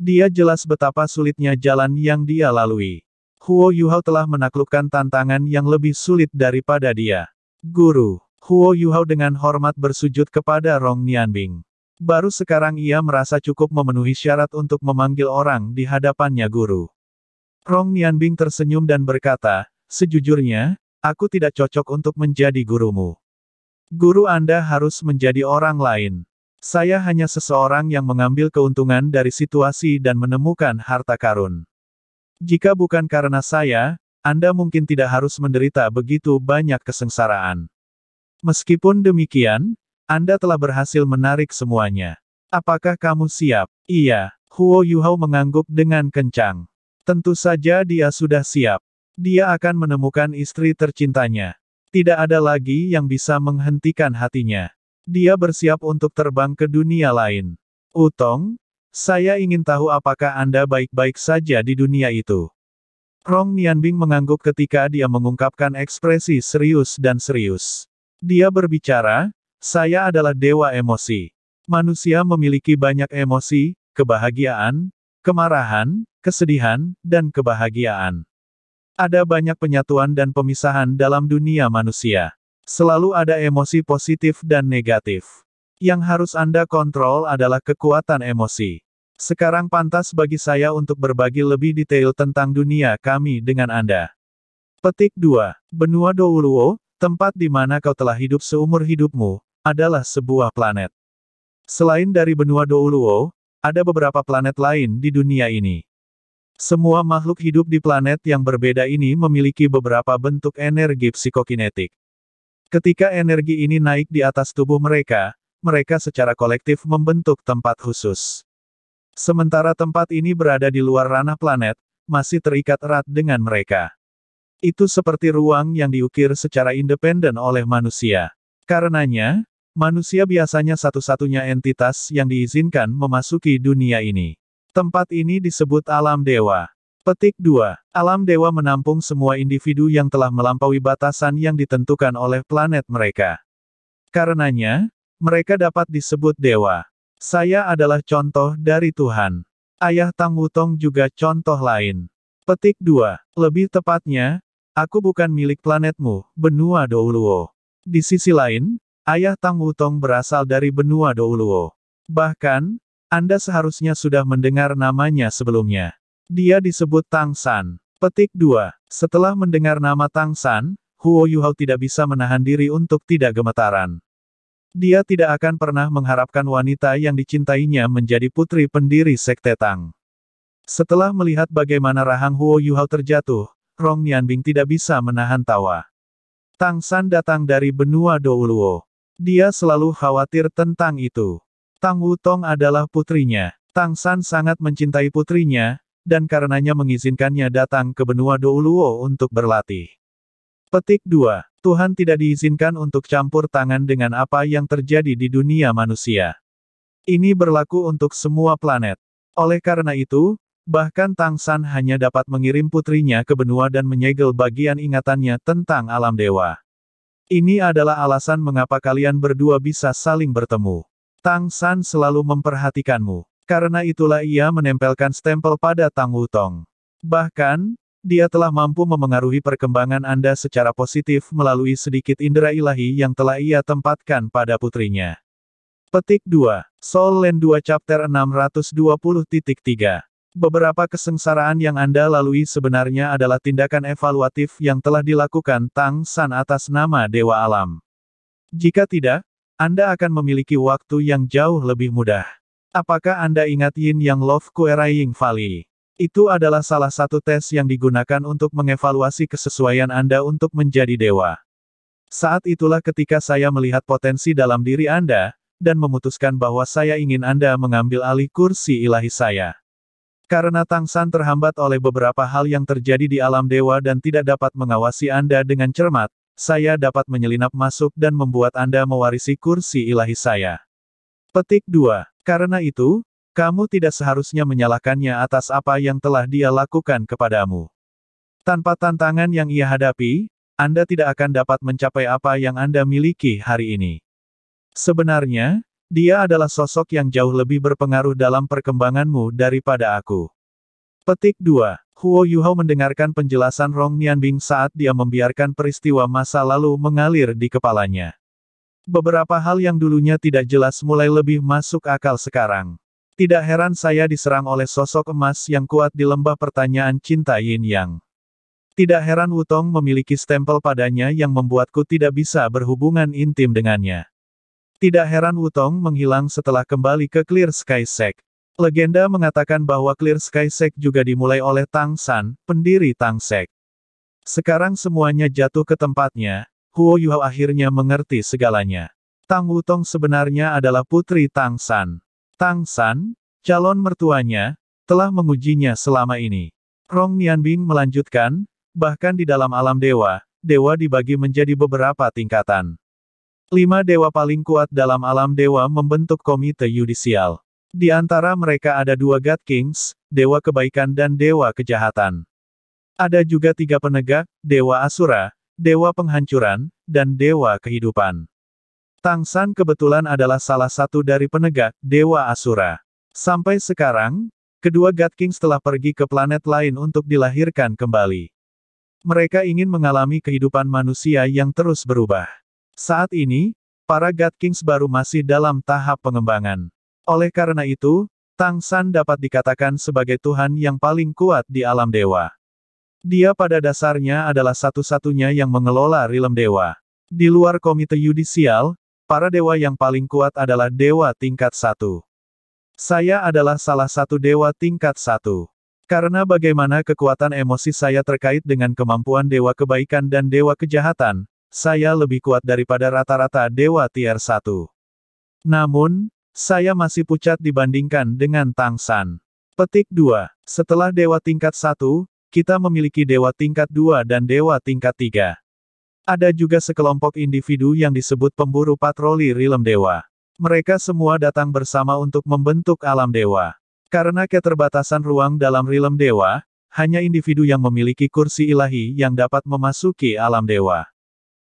Speaker 1: Dia jelas betapa sulitnya jalan yang dia lalui. Huo Yu Hao telah menaklukkan tantangan yang lebih sulit daripada dia. Guru, Huo Yuhao dengan hormat bersujud kepada Rong Nianbing. Baru sekarang ia merasa cukup memenuhi syarat untuk memanggil orang di hadapannya guru. Rong Nianbing tersenyum dan berkata, Sejujurnya, aku tidak cocok untuk menjadi gurumu. Guru Anda harus menjadi orang lain. Saya hanya seseorang yang mengambil keuntungan dari situasi dan menemukan harta karun. Jika bukan karena saya, anda mungkin tidak harus menderita begitu banyak kesengsaraan. Meskipun demikian, Anda telah berhasil menarik semuanya. Apakah kamu siap? Iya, Huo Yuhao mengangguk dengan kencang. Tentu saja dia sudah siap. Dia akan menemukan istri tercintanya. Tidak ada lagi yang bisa menghentikan hatinya. Dia bersiap untuk terbang ke dunia lain. Utong, saya ingin tahu apakah Anda baik-baik saja di dunia itu. Rong Nianbing mengangguk ketika dia mengungkapkan ekspresi serius dan serius. Dia berbicara, saya adalah dewa emosi. Manusia memiliki banyak emosi, kebahagiaan, kemarahan, kesedihan, dan kebahagiaan. Ada banyak penyatuan dan pemisahan dalam dunia manusia. Selalu ada emosi positif dan negatif. Yang harus Anda kontrol adalah kekuatan emosi. Sekarang pantas bagi saya untuk berbagi lebih detail tentang dunia kami dengan Anda. Petik 2. Benua Douluo, tempat di mana kau telah hidup seumur hidupmu, adalah sebuah planet. Selain dari benua Douluo, ada beberapa planet lain di dunia ini. Semua makhluk hidup di planet yang berbeda ini memiliki beberapa bentuk energi psikokinetik. Ketika energi ini naik di atas tubuh mereka, mereka secara kolektif membentuk tempat khusus. Sementara tempat ini berada di luar ranah planet, masih terikat erat dengan mereka. Itu seperti ruang yang diukir secara independen oleh manusia. Karenanya, manusia biasanya satu-satunya entitas yang diizinkan memasuki dunia ini. Tempat ini disebut alam dewa. Petik 2. Alam dewa menampung semua individu yang telah melampaui batasan yang ditentukan oleh planet mereka. Karenanya, mereka dapat disebut dewa. Saya adalah contoh dari Tuhan. Ayah Tang Wutong juga contoh lain. Petik 2. Lebih tepatnya, aku bukan milik planetmu, benua Douluo. Di sisi lain, ayah Tang Wutong berasal dari benua Douluo. Bahkan, Anda seharusnya sudah mendengar namanya sebelumnya. Dia disebut Tang San. Petik 2. Setelah mendengar nama Tang San, Huo Yuhao tidak bisa menahan diri untuk tidak gemetaran. Dia tidak akan pernah mengharapkan wanita yang dicintainya menjadi putri pendiri Sekte Tang. Setelah melihat bagaimana Rahang Huo Yuhao terjatuh, Rong Nianbing tidak bisa menahan tawa. Tang San datang dari benua Douluo. Dia selalu khawatir tentang itu. Tang Wutong adalah putrinya. Tang San sangat mencintai putrinya, dan karenanya mengizinkannya datang ke benua Douluo untuk berlatih. Petik 2. Tuhan tidak diizinkan untuk campur tangan dengan apa yang terjadi di dunia manusia. Ini berlaku untuk semua planet. Oleh karena itu, bahkan Tang San hanya dapat mengirim putrinya ke benua dan menyegel bagian ingatannya tentang alam dewa. Ini adalah alasan mengapa kalian berdua bisa saling bertemu. Tang San selalu memperhatikanmu. Karena itulah ia menempelkan stempel pada Tang Wutong. Bahkan, dia telah mampu memengaruhi perkembangan Anda secara positif melalui sedikit indera ilahi yang telah ia tempatkan pada putrinya. Petik 2. Soul Land 2 Chapter 620.3 Beberapa kesengsaraan yang Anda lalui sebenarnya adalah tindakan evaluatif yang telah dilakukan Tang San atas nama Dewa Alam. Jika tidak, Anda akan memiliki waktu yang jauh lebih mudah. Apakah Anda ingat Yin Yang Love Kueraying Valley? Itu adalah salah satu tes yang digunakan untuk mengevaluasi kesesuaian Anda untuk menjadi dewa. Saat itulah ketika saya melihat potensi dalam diri Anda, dan memutuskan bahwa saya ingin Anda mengambil alih kursi ilahi saya. Karena Tang San terhambat oleh beberapa hal yang terjadi di alam dewa dan tidak dapat mengawasi Anda dengan cermat, saya dapat menyelinap masuk dan membuat Anda mewarisi kursi ilahi saya. Petik 2. Karena itu, kamu tidak seharusnya menyalahkannya atas apa yang telah dia lakukan kepadamu. Tanpa tantangan yang ia hadapi, Anda tidak akan dapat mencapai apa yang Anda miliki hari ini. Sebenarnya, dia adalah sosok yang jauh lebih berpengaruh dalam perkembanganmu daripada aku. Petik 2. Huo Yuhao mendengarkan penjelasan Rong Nianbing saat dia membiarkan peristiwa masa lalu mengalir di kepalanya. Beberapa hal yang dulunya tidak jelas mulai lebih masuk akal sekarang. Tidak heran saya diserang oleh sosok emas yang kuat di lembah pertanyaan cinta Yin Yang. Tidak heran Wutong memiliki stempel padanya yang membuatku tidak bisa berhubungan intim dengannya. Tidak heran Wutong menghilang setelah kembali ke Clear Sky Sek. Legenda mengatakan bahwa Clear Sky Sect juga dimulai oleh Tang San, pendiri Tang Sek. Sekarang semuanya jatuh ke tempatnya, Huo Yuhao akhirnya mengerti segalanya. Tang Wutong sebenarnya adalah putri Tang San. Tang San, calon mertuanya, telah mengujinya selama ini. Rong Nianbing melanjutkan, bahkan di dalam alam dewa, dewa dibagi menjadi beberapa tingkatan. Lima dewa paling kuat dalam alam dewa membentuk komite yudisial. Di antara mereka ada dua God Kings, Dewa Kebaikan dan Dewa Kejahatan. Ada juga tiga penegak, Dewa Asura, Dewa Penghancuran, dan Dewa Kehidupan. Tang San kebetulan adalah salah satu dari penegak Dewa Asura. Sampai sekarang, kedua God Kings telah pergi ke planet lain untuk dilahirkan kembali. Mereka ingin mengalami kehidupan manusia yang terus berubah. Saat ini, para God Kings baru masih dalam tahap pengembangan. Oleh karena itu, Tang San dapat dikatakan sebagai Tuhan yang paling kuat di alam dewa. Dia pada dasarnya adalah satu-satunya yang mengelola rilem dewa. Di luar komite yudisial, Para dewa yang paling kuat adalah dewa tingkat satu. Saya adalah salah satu dewa tingkat satu. Karena bagaimana kekuatan emosi saya terkait dengan kemampuan dewa kebaikan dan dewa kejahatan, saya lebih kuat daripada rata-rata dewa tier 1. Namun, saya masih pucat dibandingkan dengan Tang San. Petik 2. Setelah dewa tingkat 1, kita memiliki dewa tingkat 2 dan dewa tingkat 3. Ada juga sekelompok individu yang disebut pemburu patroli Rilem Dewa. Mereka semua datang bersama untuk membentuk alam dewa. Karena keterbatasan ruang dalam Rilem Dewa, hanya individu yang memiliki kursi ilahi yang dapat memasuki alam dewa.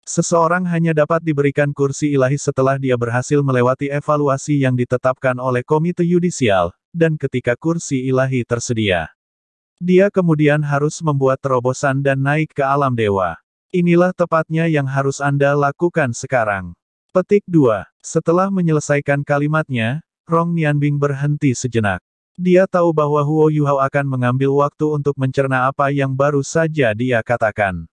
Speaker 1: Seseorang hanya dapat diberikan kursi ilahi setelah dia berhasil melewati evaluasi yang ditetapkan oleh komite yudisial, dan ketika kursi ilahi tersedia. Dia kemudian harus membuat terobosan dan naik ke alam dewa. Inilah tepatnya yang harus Anda lakukan sekarang. Petik 2. Setelah menyelesaikan kalimatnya, Rong Nianbing berhenti sejenak. Dia tahu bahwa Huo Yuhao akan mengambil waktu untuk mencerna apa yang baru saja dia katakan.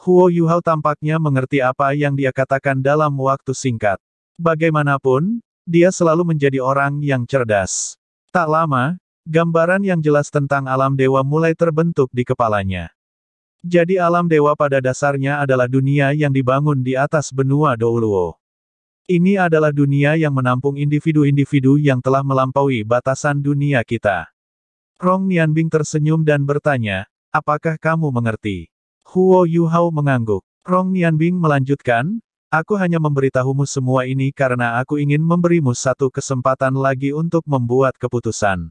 Speaker 1: Huo Yuhao tampaknya mengerti apa yang dia katakan dalam waktu singkat. Bagaimanapun, dia selalu menjadi orang yang cerdas. Tak lama, gambaran yang jelas tentang alam dewa mulai terbentuk di kepalanya. Jadi alam dewa pada dasarnya adalah dunia yang dibangun di atas benua Douluo. Ini adalah dunia yang menampung individu-individu yang telah melampaui batasan dunia kita. Rong Nianbing tersenyum dan bertanya, apakah kamu mengerti? Huo Yuhao mengangguk. Rong Nianbing melanjutkan, aku hanya memberitahumu semua ini karena aku ingin memberimu satu kesempatan lagi untuk membuat keputusan.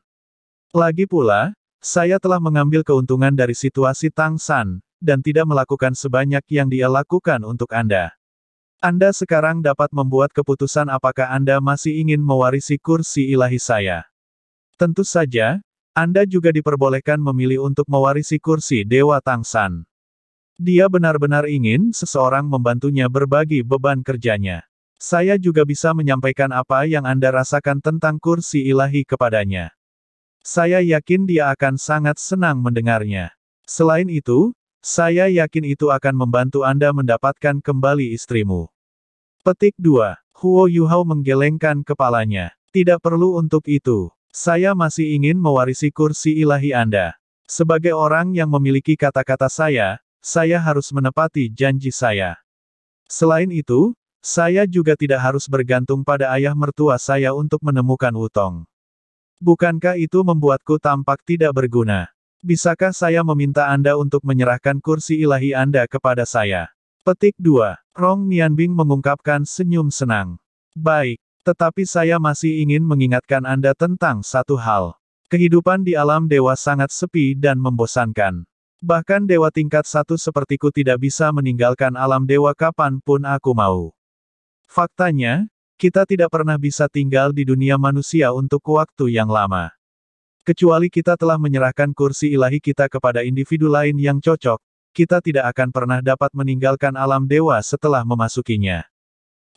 Speaker 1: Lagi pula, saya telah mengambil keuntungan dari situasi Tang San, dan tidak melakukan sebanyak yang dia lakukan untuk Anda. Anda sekarang dapat membuat keputusan apakah Anda masih ingin mewarisi kursi ilahi saya. Tentu saja, Anda juga diperbolehkan memilih untuk mewarisi kursi Dewa Tang San. Dia benar-benar ingin seseorang membantunya berbagi beban kerjanya. Saya juga bisa menyampaikan apa yang Anda rasakan tentang kursi ilahi kepadanya. Saya yakin dia akan sangat senang mendengarnya. Selain itu, saya yakin itu akan membantu Anda mendapatkan kembali istrimu. Petik 2. Huo Yuhao menggelengkan kepalanya. Tidak perlu untuk itu. Saya masih ingin mewarisi kursi ilahi Anda. Sebagai orang yang memiliki kata-kata saya, saya harus menepati janji saya. Selain itu, saya juga tidak harus bergantung pada ayah mertua saya untuk menemukan Wutong. Bukankah itu membuatku tampak tidak berguna? Bisakah saya meminta Anda untuk menyerahkan kursi ilahi Anda kepada saya? Petik 2. Rong Nianbing mengungkapkan senyum senang. Baik, tetapi saya masih ingin mengingatkan Anda tentang satu hal. Kehidupan di alam dewa sangat sepi dan membosankan. Bahkan dewa tingkat satu sepertiku tidak bisa meninggalkan alam dewa kapanpun aku mau. Faktanya, kita tidak pernah bisa tinggal di dunia manusia untuk waktu yang lama. Kecuali kita telah menyerahkan kursi ilahi kita kepada individu lain yang cocok, kita tidak akan pernah dapat meninggalkan alam dewa setelah memasukinya.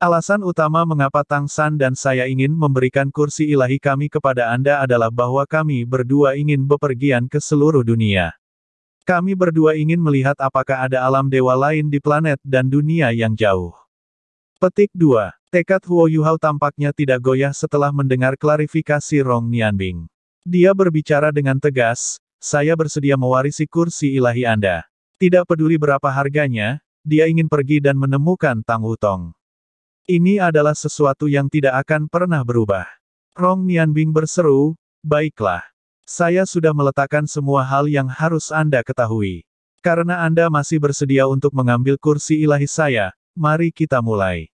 Speaker 1: Alasan utama mengapa Tang San dan saya ingin memberikan kursi ilahi kami kepada Anda adalah bahwa kami berdua ingin bepergian ke seluruh dunia. Kami berdua ingin melihat apakah ada alam dewa lain di planet dan dunia yang jauh. Petik 2. Tekad Huo Yuhao tampaknya tidak goyah setelah mendengar klarifikasi Rong Nianbing. Dia berbicara dengan tegas, saya bersedia mewarisi kursi ilahi Anda. Tidak peduli berapa harganya, dia ingin pergi dan menemukan Tang Wutong. Ini adalah sesuatu yang tidak akan pernah berubah. Rong Nianbing berseru, baiklah. Saya sudah meletakkan semua hal yang harus Anda ketahui. Karena Anda masih bersedia untuk mengambil kursi ilahi saya, mari kita mulai.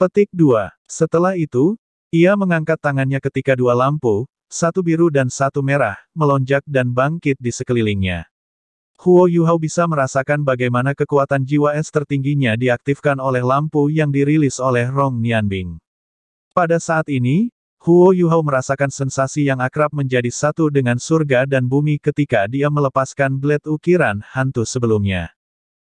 Speaker 1: Petik 2. Setelah itu, ia mengangkat tangannya ketika dua lampu, satu biru dan satu merah, melonjak dan bangkit di sekelilingnya. Huo Yuhao bisa merasakan bagaimana kekuatan jiwa es tertingginya diaktifkan oleh lampu yang dirilis oleh Rong Nianbing. Pada saat ini, Huo Yuhao merasakan sensasi yang akrab menjadi satu dengan surga dan bumi ketika dia melepaskan blade ukiran hantu sebelumnya.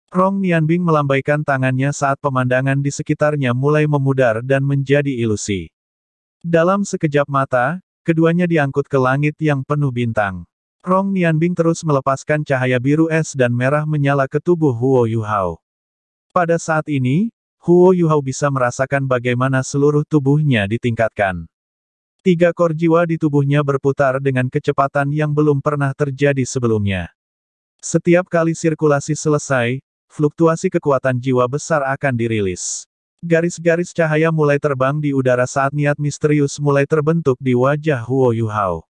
Speaker 1: Rong Nianbing melambaikan tangannya saat pemandangan di sekitarnya mulai memudar dan menjadi ilusi. Dalam sekejap mata, keduanya diangkut ke langit yang penuh bintang. Rong Nianbing terus melepaskan cahaya biru es dan merah menyala ke tubuh Huo Yuhao. Pada saat ini, Huo Yuhao bisa merasakan bagaimana seluruh tubuhnya ditingkatkan. Tiga kor jiwa di tubuhnya berputar dengan kecepatan yang belum pernah terjadi sebelumnya. Setiap kali sirkulasi selesai, fluktuasi kekuatan jiwa besar akan dirilis. Garis-garis cahaya mulai terbang di udara saat niat misterius mulai terbentuk di wajah Huo Yuhao.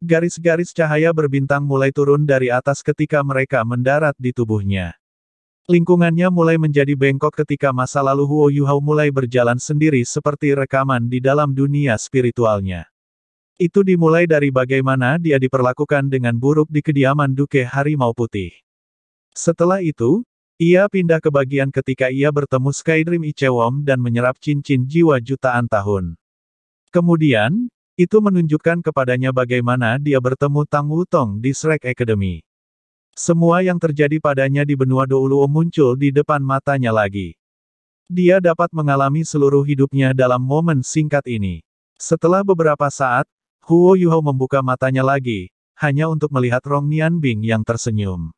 Speaker 1: Garis-garis cahaya berbintang mulai turun dari atas ketika mereka mendarat di tubuhnya. Lingkungannya mulai menjadi bengkok ketika masa lalu Huo Yuhao mulai berjalan sendiri seperti rekaman di dalam dunia spiritualnya. Itu dimulai dari bagaimana dia diperlakukan dengan buruk di kediaman Duke Harimau Putih. Setelah itu, ia pindah ke bagian ketika ia bertemu Skydream Icewom dan menyerap cincin jiwa jutaan tahun. Kemudian, itu menunjukkan kepadanya bagaimana dia bertemu Tang Wutong di Shrek Academy. Semua yang terjadi padanya di benua Douluo muncul di depan matanya lagi. Dia dapat mengalami seluruh hidupnya dalam momen singkat ini. Setelah beberapa saat, Huo Yuho membuka matanya lagi, hanya untuk melihat Rong Nian Bing yang tersenyum.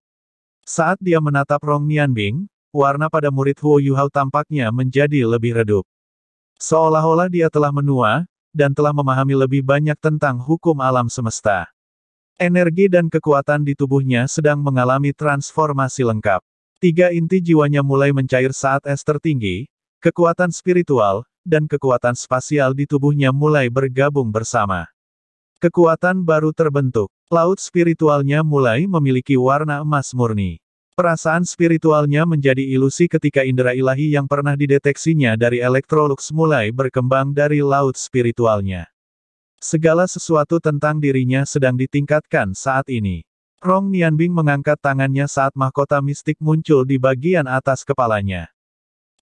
Speaker 1: Saat dia menatap Rong Nianbing, warna pada murid Huo Yuhao tampaknya menjadi lebih redup. Seolah-olah dia telah menua, dan telah memahami lebih banyak tentang hukum alam semesta. Energi dan kekuatan di tubuhnya sedang mengalami transformasi lengkap. Tiga inti jiwanya mulai mencair saat es tertinggi, kekuatan spiritual, dan kekuatan spasial di tubuhnya mulai bergabung bersama. Kekuatan baru terbentuk. Laut spiritualnya mulai memiliki warna emas murni. Perasaan spiritualnya menjadi ilusi ketika indera ilahi yang pernah dideteksinya dari elektrolux mulai berkembang dari laut spiritualnya. Segala sesuatu tentang dirinya sedang ditingkatkan saat ini. Rong Nianbing mengangkat tangannya saat mahkota mistik muncul di bagian atas kepalanya.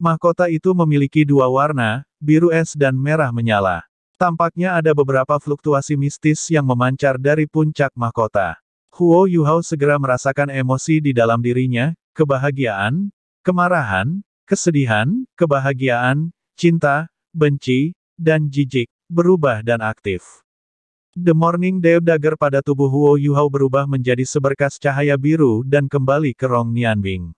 Speaker 1: Mahkota itu memiliki dua warna, biru es dan merah menyala. Tampaknya ada beberapa fluktuasi mistis yang memancar dari puncak mahkota. Huo Yuhao segera merasakan emosi di dalam dirinya, kebahagiaan, kemarahan, kesedihan, kebahagiaan, cinta, benci, dan jijik, berubah dan aktif. The Morning Dew Dagger pada tubuh Huo Yuhao berubah menjadi seberkas cahaya biru dan kembali ke Rong Nianbing.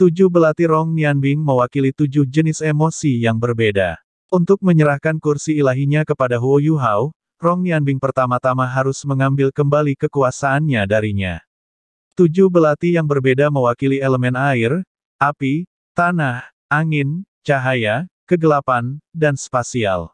Speaker 1: Tujuh belati Rong Nianbing mewakili tujuh jenis emosi yang berbeda. Untuk menyerahkan kursi ilahinya kepada Huo Yuhao, Rong Nianbing pertama-tama harus mengambil kembali kekuasaannya darinya. Tujuh belati yang berbeda mewakili elemen air, api, tanah, angin, cahaya, kegelapan, dan spasial.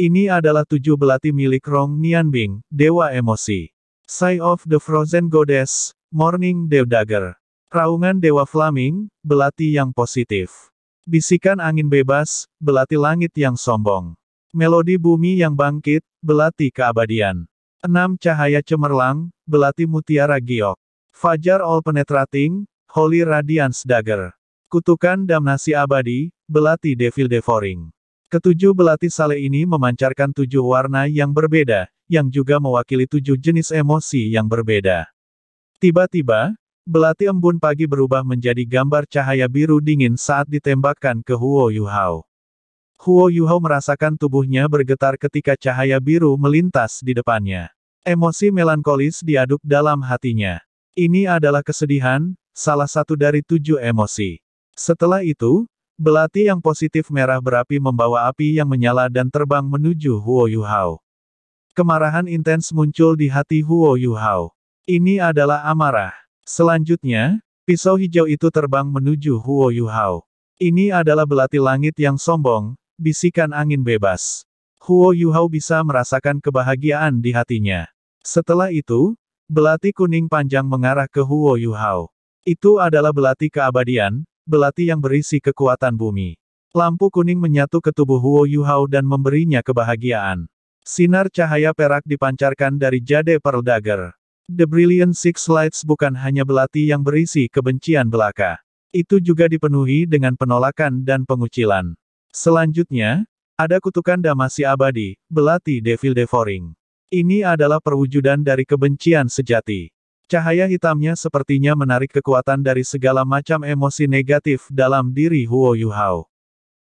Speaker 1: Ini adalah tujuh belati milik Rong Nianbing, Dewa Emosi. Sigh of the Frozen Goddess, Morning Dew Dagger. Raungan Dewa Flaming, belati yang positif. Bisikan angin bebas, belati langit yang sombong. Melodi bumi yang bangkit, belati keabadian. Enam cahaya cemerlang, belati mutiara giok. Fajar all penetrating, holy radiance dagger. Kutukan damnasi abadi, belati devil devouring. Ketujuh belati sale ini memancarkan tujuh warna yang berbeda, yang juga mewakili tujuh jenis emosi yang berbeda. Tiba-tiba, Belati embun pagi berubah menjadi gambar cahaya biru dingin saat ditembakkan ke Huo Yuhao. Huo Yuhao merasakan tubuhnya bergetar ketika cahaya biru melintas di depannya. Emosi melankolis diaduk dalam hatinya. Ini adalah kesedihan, salah satu dari tujuh emosi. Setelah itu, belati yang positif merah berapi membawa api yang menyala dan terbang menuju Huo Yuhao. Kemarahan intens muncul di hati Huo Yuhao. Ini adalah amarah. Selanjutnya, pisau hijau itu terbang menuju Huo Yuhao. Ini adalah belati langit yang sombong, bisikan angin bebas. Huo Yuhao bisa merasakan kebahagiaan di hatinya. Setelah itu, belati kuning panjang mengarah ke Huo Yuhao. Itu adalah belati keabadian, belati yang berisi kekuatan bumi. Lampu kuning menyatu ke tubuh Huo Yuhao dan memberinya kebahagiaan. Sinar cahaya perak dipancarkan dari jade Pearl Dagger. The Brilliant Six Lights bukan hanya belati yang berisi kebencian belaka. Itu juga dipenuhi dengan penolakan dan pengucilan. Selanjutnya, ada kutukan damasi abadi, belati Devil Devouring. Ini adalah perwujudan dari kebencian sejati. Cahaya hitamnya sepertinya menarik kekuatan dari segala macam emosi negatif dalam diri Huo Yuhao.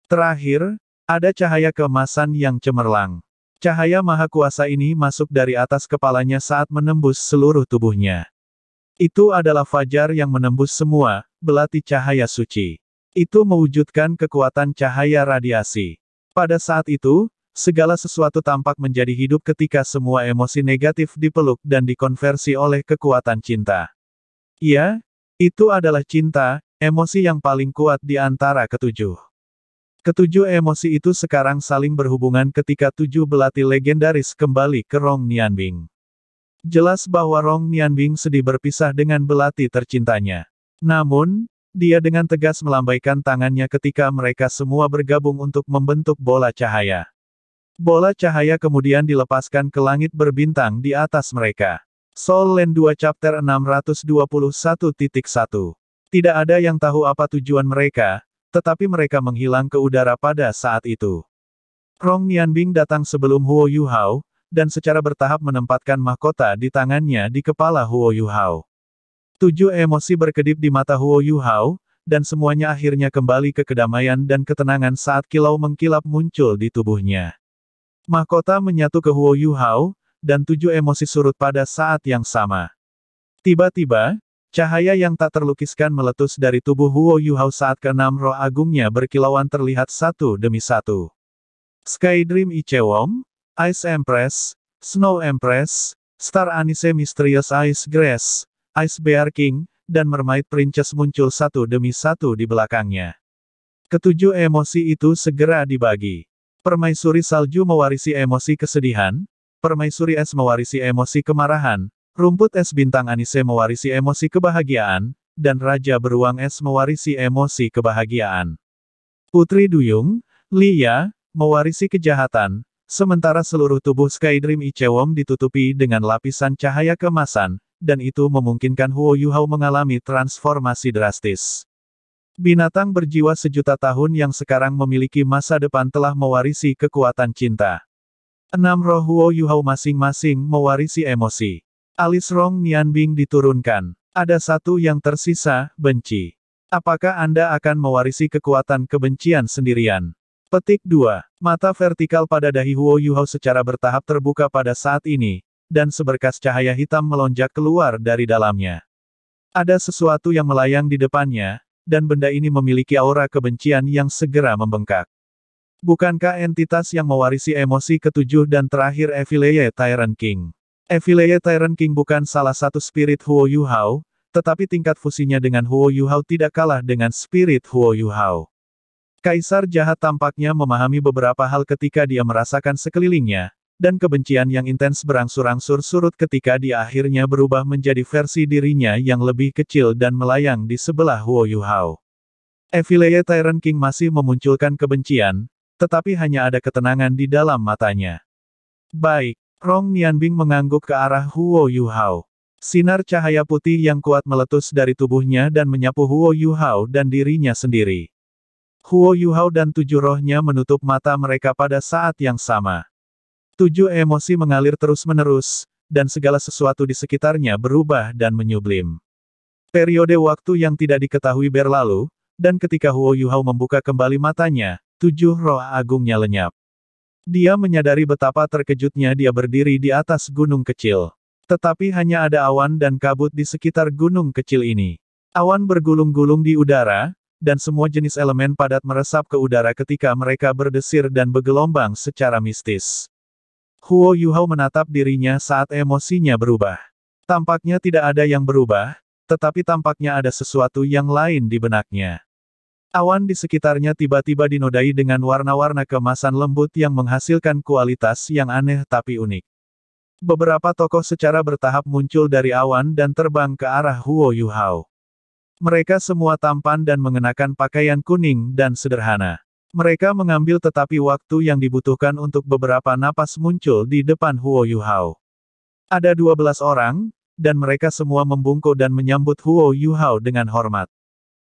Speaker 1: Terakhir, ada cahaya keemasan yang cemerlang. Cahaya Maha Kuasa ini masuk dari atas kepalanya saat menembus seluruh tubuhnya. Itu adalah fajar yang menembus semua, belati cahaya suci. Itu mewujudkan kekuatan cahaya radiasi. Pada saat itu, segala sesuatu tampak menjadi hidup ketika semua emosi negatif dipeluk dan dikonversi oleh kekuatan cinta. Ya, itu adalah cinta, emosi yang paling kuat di antara ketujuh. Ketujuh emosi itu sekarang saling berhubungan ketika tujuh belati legendaris kembali ke Rong Nianbing. Jelas bahwa Rong Nianbing sedih berpisah dengan belati tercintanya. Namun, dia dengan tegas melambaikan tangannya ketika mereka semua bergabung untuk membentuk bola cahaya. Bola cahaya kemudian dilepaskan ke langit berbintang di atas mereka. Soul Land 2 Chapter 621.1 Tidak ada yang tahu apa tujuan mereka, tetapi mereka menghilang ke udara pada saat itu. Rong Nianbing datang sebelum Huo Yuhao, dan secara bertahap menempatkan mahkota di tangannya di kepala Huo Yuhao. Tujuh emosi berkedip di mata Huo Yuhao, dan semuanya akhirnya kembali ke kedamaian dan ketenangan saat kilau mengkilap muncul di tubuhnya. Mahkota menyatu ke Huo Yuhao, dan tujuh emosi surut pada saat yang sama. Tiba-tiba, Cahaya yang tak terlukiskan meletus dari tubuh Huo Yuhao saat keenam roh agungnya berkilauan terlihat satu demi satu. Sky Dream Ichewom, Ice Empress, Snow Empress, Star Anise Mysterious Ice Grace, Ice Bear King, dan Mermaid Princess muncul satu demi satu di belakangnya. Ketujuh emosi itu segera dibagi. Permaisuri salju mewarisi emosi kesedihan, permaisuri es mewarisi emosi kemarahan, Rumput es bintang Anise mewarisi emosi kebahagiaan, dan Raja Beruang Es mewarisi emosi kebahagiaan. Putri Duyung, Lia, mewarisi kejahatan, sementara seluruh tubuh Skydream Icewom ditutupi dengan lapisan cahaya kemasan, dan itu memungkinkan Huo Yuhao mengalami transformasi drastis. Binatang berjiwa sejuta tahun yang sekarang memiliki masa depan telah mewarisi kekuatan cinta. Enam roh Huo Yuhao masing-masing mewarisi emosi. Alis Rong Nianbing diturunkan. Ada satu yang tersisa, benci. Apakah Anda akan mewarisi kekuatan kebencian sendirian? Petik 2. Mata vertikal pada dahi Huo Yuhao secara bertahap terbuka pada saat ini, dan seberkas cahaya hitam melonjak keluar dari dalamnya. Ada sesuatu yang melayang di depannya, dan benda ini memiliki aura kebencian yang segera membengkak. Bukankah entitas yang mewarisi emosi ketujuh dan terakhir Evileye Tyrant King? Evileye Tyrant King bukan salah satu spirit Huo Yuhao, tetapi tingkat fusinya dengan Huo Yuhao tidak kalah dengan spirit Huo Yuhao. Kaisar jahat tampaknya memahami beberapa hal ketika dia merasakan sekelilingnya, dan kebencian yang intens berangsur-angsur surut ketika dia akhirnya berubah menjadi versi dirinya yang lebih kecil dan melayang di sebelah Huo Yuhao. Hao. Tyrant King masih memunculkan kebencian, tetapi hanya ada ketenangan di dalam matanya. Baik, Rong Nianbing mengangguk ke arah Huo Yuhao. Sinar cahaya putih yang kuat meletus dari tubuhnya dan menyapu Huo Yuhao dan dirinya sendiri. Huo Yuhao dan tujuh rohnya menutup mata mereka pada saat yang sama. Tujuh emosi mengalir terus-menerus, dan segala sesuatu di sekitarnya berubah dan menyublim. Periode waktu yang tidak diketahui berlalu, dan ketika Huo Yuhao membuka kembali matanya, tujuh roh agungnya lenyap. Dia menyadari betapa terkejutnya dia berdiri di atas gunung kecil. Tetapi hanya ada awan dan kabut di sekitar gunung kecil ini. Awan bergulung-gulung di udara, dan semua jenis elemen padat meresap ke udara ketika mereka berdesir dan bergelombang secara mistis. Huo Yuhao menatap dirinya saat emosinya berubah. Tampaknya tidak ada yang berubah, tetapi tampaknya ada sesuatu yang lain di benaknya. Awan di sekitarnya tiba-tiba dinodai dengan warna-warna kemasan lembut yang menghasilkan kualitas yang aneh tapi unik. Beberapa tokoh secara bertahap muncul dari awan dan terbang ke arah Huo Yuhao. Mereka semua tampan dan mengenakan pakaian kuning dan sederhana. Mereka mengambil tetapi waktu yang dibutuhkan untuk beberapa napas muncul di depan Huo Yuhao. Ada 12 orang, dan mereka semua membungkuk dan menyambut Huo Yuhao dengan hormat.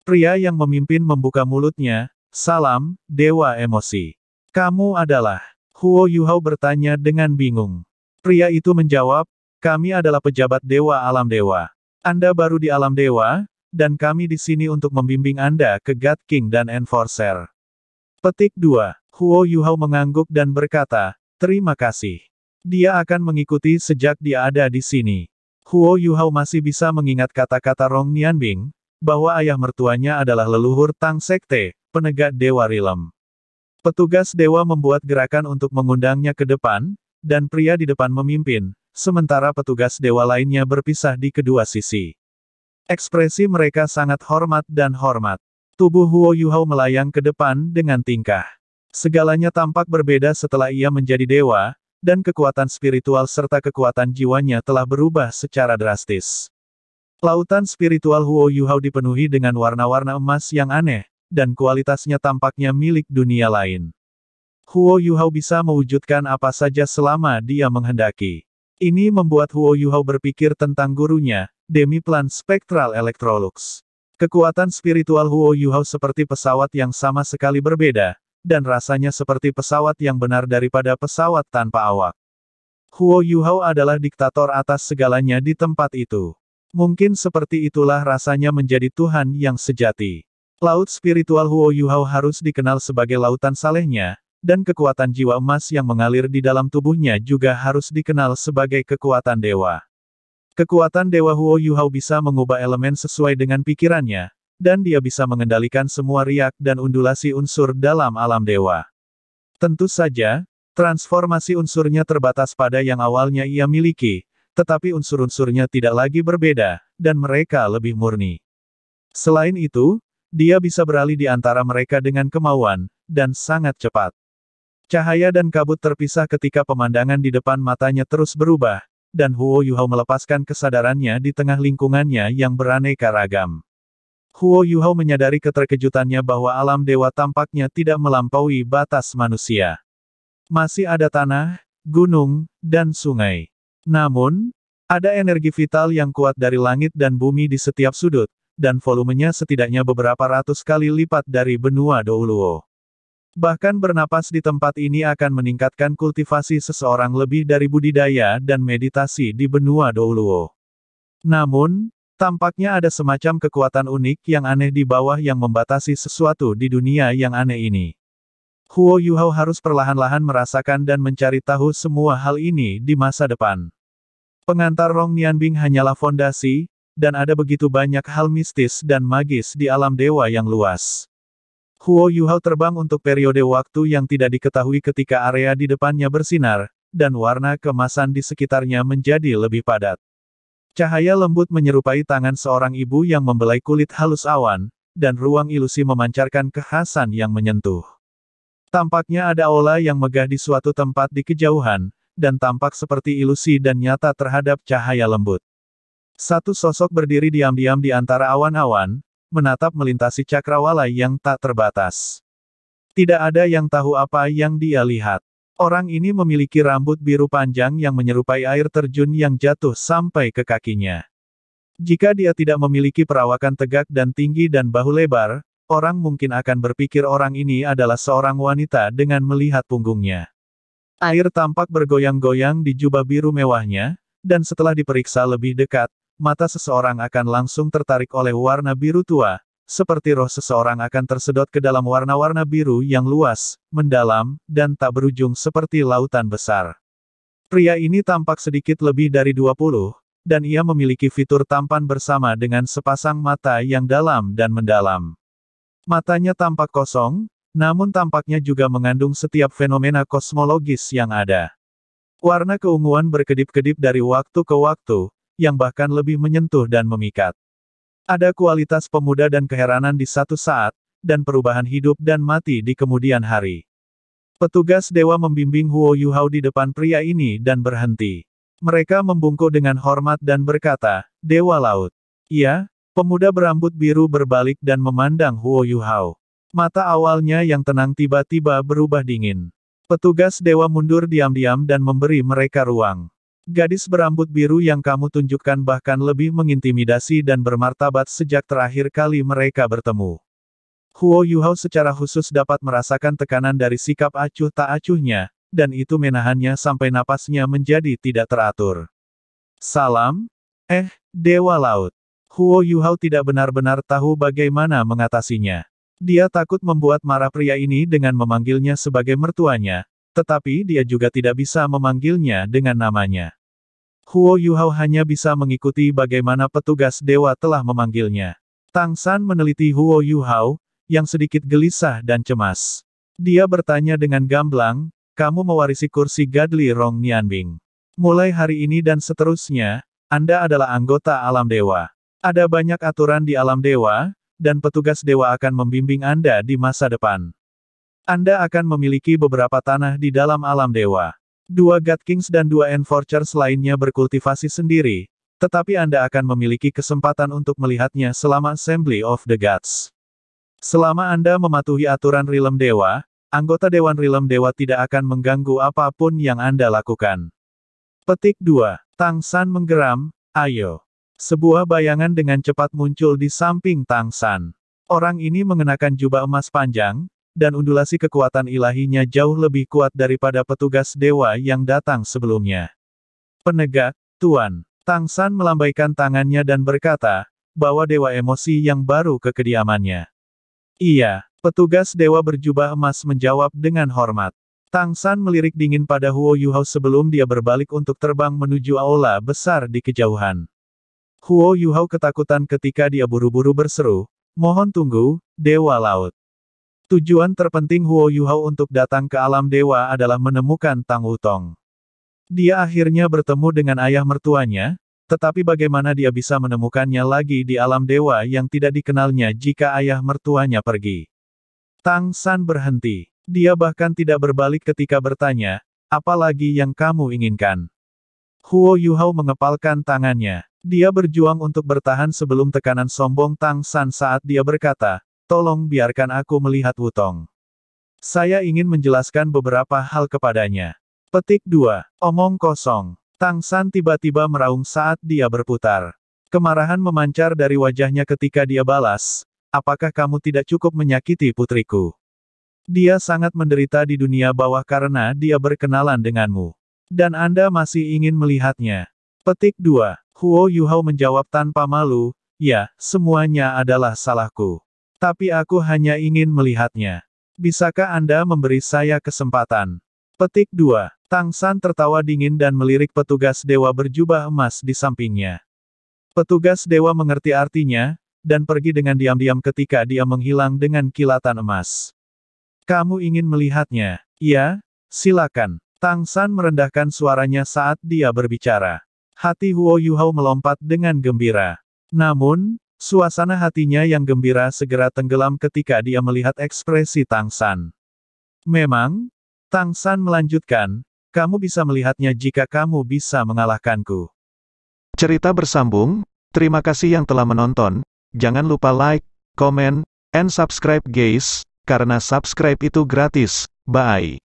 Speaker 1: Pria yang memimpin membuka mulutnya, salam, dewa emosi. Kamu adalah, Huo Yuhao bertanya dengan bingung. Pria itu menjawab, kami adalah pejabat dewa alam dewa. Anda baru di alam dewa, dan kami di sini untuk membimbing Anda ke God King dan Enforcer. Petik 2. Huo Yuhao mengangguk dan berkata, terima kasih. Dia akan mengikuti sejak dia ada di sini. Huo Yuhao masih bisa mengingat kata-kata Rong Nianbing, bahwa ayah mertuanya adalah leluhur Tang Sekte, penegak Dewa Rilem. Petugas Dewa membuat gerakan untuk mengundangnya ke depan, dan pria di depan memimpin, sementara petugas Dewa lainnya berpisah di kedua sisi. Ekspresi mereka sangat hormat dan hormat. Tubuh Huo Yuhao melayang ke depan dengan tingkah. Segalanya tampak berbeda setelah ia menjadi dewa, dan kekuatan spiritual serta kekuatan jiwanya telah berubah secara drastis. Lautan spiritual Huo Yuhao dipenuhi dengan warna-warna emas yang aneh, dan kualitasnya tampaknya milik dunia lain. Huo Yuhao bisa mewujudkan apa saja selama dia menghendaki. Ini membuat Huo Yuhao berpikir tentang gurunya, Demi Plan Spectral Electrolux. Kekuatan spiritual Huo Yuhao seperti pesawat yang sama sekali berbeda, dan rasanya seperti pesawat yang benar daripada pesawat tanpa awak. Huo Yuhao adalah diktator atas segalanya di tempat itu. Mungkin seperti itulah rasanya menjadi Tuhan yang sejati. Laut spiritual Huo Yuhao harus dikenal sebagai lautan salehnya, dan kekuatan jiwa emas yang mengalir di dalam tubuhnya juga harus dikenal sebagai kekuatan dewa. Kekuatan Dewa Huo Yuhao bisa mengubah elemen sesuai dengan pikirannya, dan dia bisa mengendalikan semua riak dan undulasi unsur dalam alam dewa. Tentu saja, transformasi unsurnya terbatas pada yang awalnya ia miliki, tetapi unsur-unsurnya tidak lagi berbeda, dan mereka lebih murni. Selain itu, dia bisa beralih di antara mereka dengan kemauan, dan sangat cepat. Cahaya dan kabut terpisah ketika pemandangan di depan matanya terus berubah, dan Huo Yuhao melepaskan kesadarannya di tengah lingkungannya yang beraneka ragam. Huo Yuhao menyadari keterkejutannya bahwa alam dewa tampaknya tidak melampaui batas manusia. Masih ada tanah, gunung, dan sungai. Namun, ada energi vital yang kuat dari langit dan bumi di setiap sudut, dan volumenya setidaknya beberapa ratus kali lipat dari benua Douluo. Bahkan bernapas di tempat ini akan meningkatkan kultivasi seseorang lebih dari budidaya dan meditasi di benua Douluo. Namun, tampaknya ada semacam kekuatan unik yang aneh di bawah yang membatasi sesuatu di dunia yang aneh ini. Huo Yuhao harus perlahan-lahan merasakan dan mencari tahu semua hal ini di masa depan. Pengantar Rong Nianbing hanyalah fondasi, dan ada begitu banyak hal mistis dan magis di alam dewa yang luas. Huo Yuhao terbang untuk periode waktu yang tidak diketahui ketika area di depannya bersinar, dan warna kemasan di sekitarnya menjadi lebih padat. Cahaya lembut menyerupai tangan seorang ibu yang membelai kulit halus awan, dan ruang ilusi memancarkan kekhasan yang menyentuh. Tampaknya ada aula yang megah di suatu tempat di kejauhan, dan tampak seperti ilusi dan nyata terhadap cahaya lembut. Satu sosok berdiri diam-diam di antara awan-awan, menatap melintasi cakrawala yang tak terbatas. Tidak ada yang tahu apa yang dia lihat. Orang ini memiliki rambut biru panjang yang menyerupai air terjun yang jatuh sampai ke kakinya. Jika dia tidak memiliki perawakan tegak dan tinggi dan bahu lebar, Orang mungkin akan berpikir orang ini adalah seorang wanita dengan melihat punggungnya. Air tampak bergoyang-goyang di jubah biru mewahnya, dan setelah diperiksa lebih dekat, mata seseorang akan langsung tertarik oleh warna biru tua, seperti roh seseorang akan tersedot ke dalam warna-warna biru yang luas, mendalam, dan tak berujung seperti lautan besar. Pria ini tampak sedikit lebih dari 20, dan ia memiliki fitur tampan bersama dengan sepasang mata yang dalam dan mendalam. Matanya tampak kosong, namun tampaknya juga mengandung setiap fenomena kosmologis yang ada. Warna keunguan berkedip-kedip dari waktu ke waktu, yang bahkan lebih menyentuh dan memikat. Ada kualitas pemuda dan keheranan di satu saat, dan perubahan hidup dan mati di kemudian hari. Petugas dewa membimbing Huo Yuhao di depan pria ini dan berhenti. Mereka membungkuk dengan hormat dan berkata, Dewa Laut. Iya, Pemuda berambut biru berbalik dan memandang Huo Yuhao. Mata awalnya yang tenang tiba-tiba berubah dingin. Petugas dewa mundur diam-diam dan memberi mereka ruang. Gadis berambut biru yang kamu tunjukkan bahkan lebih mengintimidasi dan bermartabat sejak terakhir kali mereka bertemu. Huo Yuhao secara khusus dapat merasakan tekanan dari sikap acuh tak acuhnya, dan itu menahannya sampai napasnya menjadi tidak teratur. Salam, eh, Dewa Laut. Huo Yuhao tidak benar-benar tahu bagaimana mengatasinya. Dia takut membuat marah pria ini dengan memanggilnya sebagai mertuanya, tetapi dia juga tidak bisa memanggilnya dengan namanya. Huo Yuhao hanya bisa mengikuti bagaimana petugas dewa telah memanggilnya. Tang San meneliti Huo Yuhao, yang sedikit gelisah dan cemas. Dia bertanya dengan gamblang, kamu mewarisi kursi Gadli Rong Nianbing. Mulai hari ini dan seterusnya, Anda adalah anggota alam dewa. Ada banyak aturan di alam dewa, dan petugas dewa akan membimbing Anda di masa depan. Anda akan memiliki beberapa tanah di dalam alam dewa. Dua God Kings dan dua Enforcers lainnya berkultivasi sendiri, tetapi Anda akan memiliki kesempatan untuk melihatnya selama Assembly of the Gods. Selama Anda mematuhi aturan Rilem Dewa, anggota Dewan Rilem Dewa tidak akan mengganggu apapun yang Anda lakukan. Petik 2. Tang San menggeram, ayo. Sebuah bayangan dengan cepat muncul di samping Tang San. Orang ini mengenakan jubah emas panjang, dan undulasi kekuatan ilahinya jauh lebih kuat daripada petugas dewa yang datang sebelumnya. Penegak, Tuan, Tang San melambaikan tangannya dan berkata, bahwa dewa emosi yang baru ke kediamannya. Iya, petugas dewa berjubah emas menjawab dengan hormat. Tang San melirik dingin pada Huo Yuhao sebelum dia berbalik untuk terbang menuju aula besar di kejauhan. Huo Yuhao ketakutan ketika dia buru-buru berseru, mohon tunggu, Dewa Laut. Tujuan terpenting Huo Yuhao untuk datang ke alam dewa adalah menemukan Tang Utong. Dia akhirnya bertemu dengan ayah mertuanya, tetapi bagaimana dia bisa menemukannya lagi di alam dewa yang tidak dikenalnya jika ayah mertuanya pergi. Tang San berhenti. Dia bahkan tidak berbalik ketika bertanya, apalagi yang kamu inginkan. Huo Yuhao mengepalkan tangannya. Dia berjuang untuk bertahan sebelum tekanan sombong Tang San saat dia berkata, tolong biarkan aku melihat Wutong. Saya ingin menjelaskan beberapa hal kepadanya. Petik 2. Omong kosong. Tang San tiba-tiba meraung saat dia berputar. Kemarahan memancar dari wajahnya ketika dia balas, apakah kamu tidak cukup menyakiti putriku? Dia sangat menderita di dunia bawah karena dia berkenalan denganmu. Dan Anda masih ingin melihatnya. Petik 2. Huo Yuhao menjawab tanpa malu, ya, semuanya adalah salahku. Tapi aku hanya ingin melihatnya. Bisakah Anda memberi saya kesempatan? Petik 2. Tang San tertawa dingin dan melirik petugas dewa berjubah emas di sampingnya. Petugas dewa mengerti artinya, dan pergi dengan diam-diam ketika dia menghilang dengan kilatan emas. Kamu ingin melihatnya? Ya, silakan. Tang San merendahkan suaranya saat dia berbicara. Hati Huo Yuhao melompat dengan gembira. Namun, suasana hatinya yang gembira segera tenggelam ketika dia melihat ekspresi Tang San. Memang, Tang San melanjutkan, kamu bisa melihatnya jika kamu bisa mengalahkanku. Cerita bersambung, terima kasih yang telah menonton, jangan lupa like, comment, and subscribe guys, karena subscribe itu gratis, bye.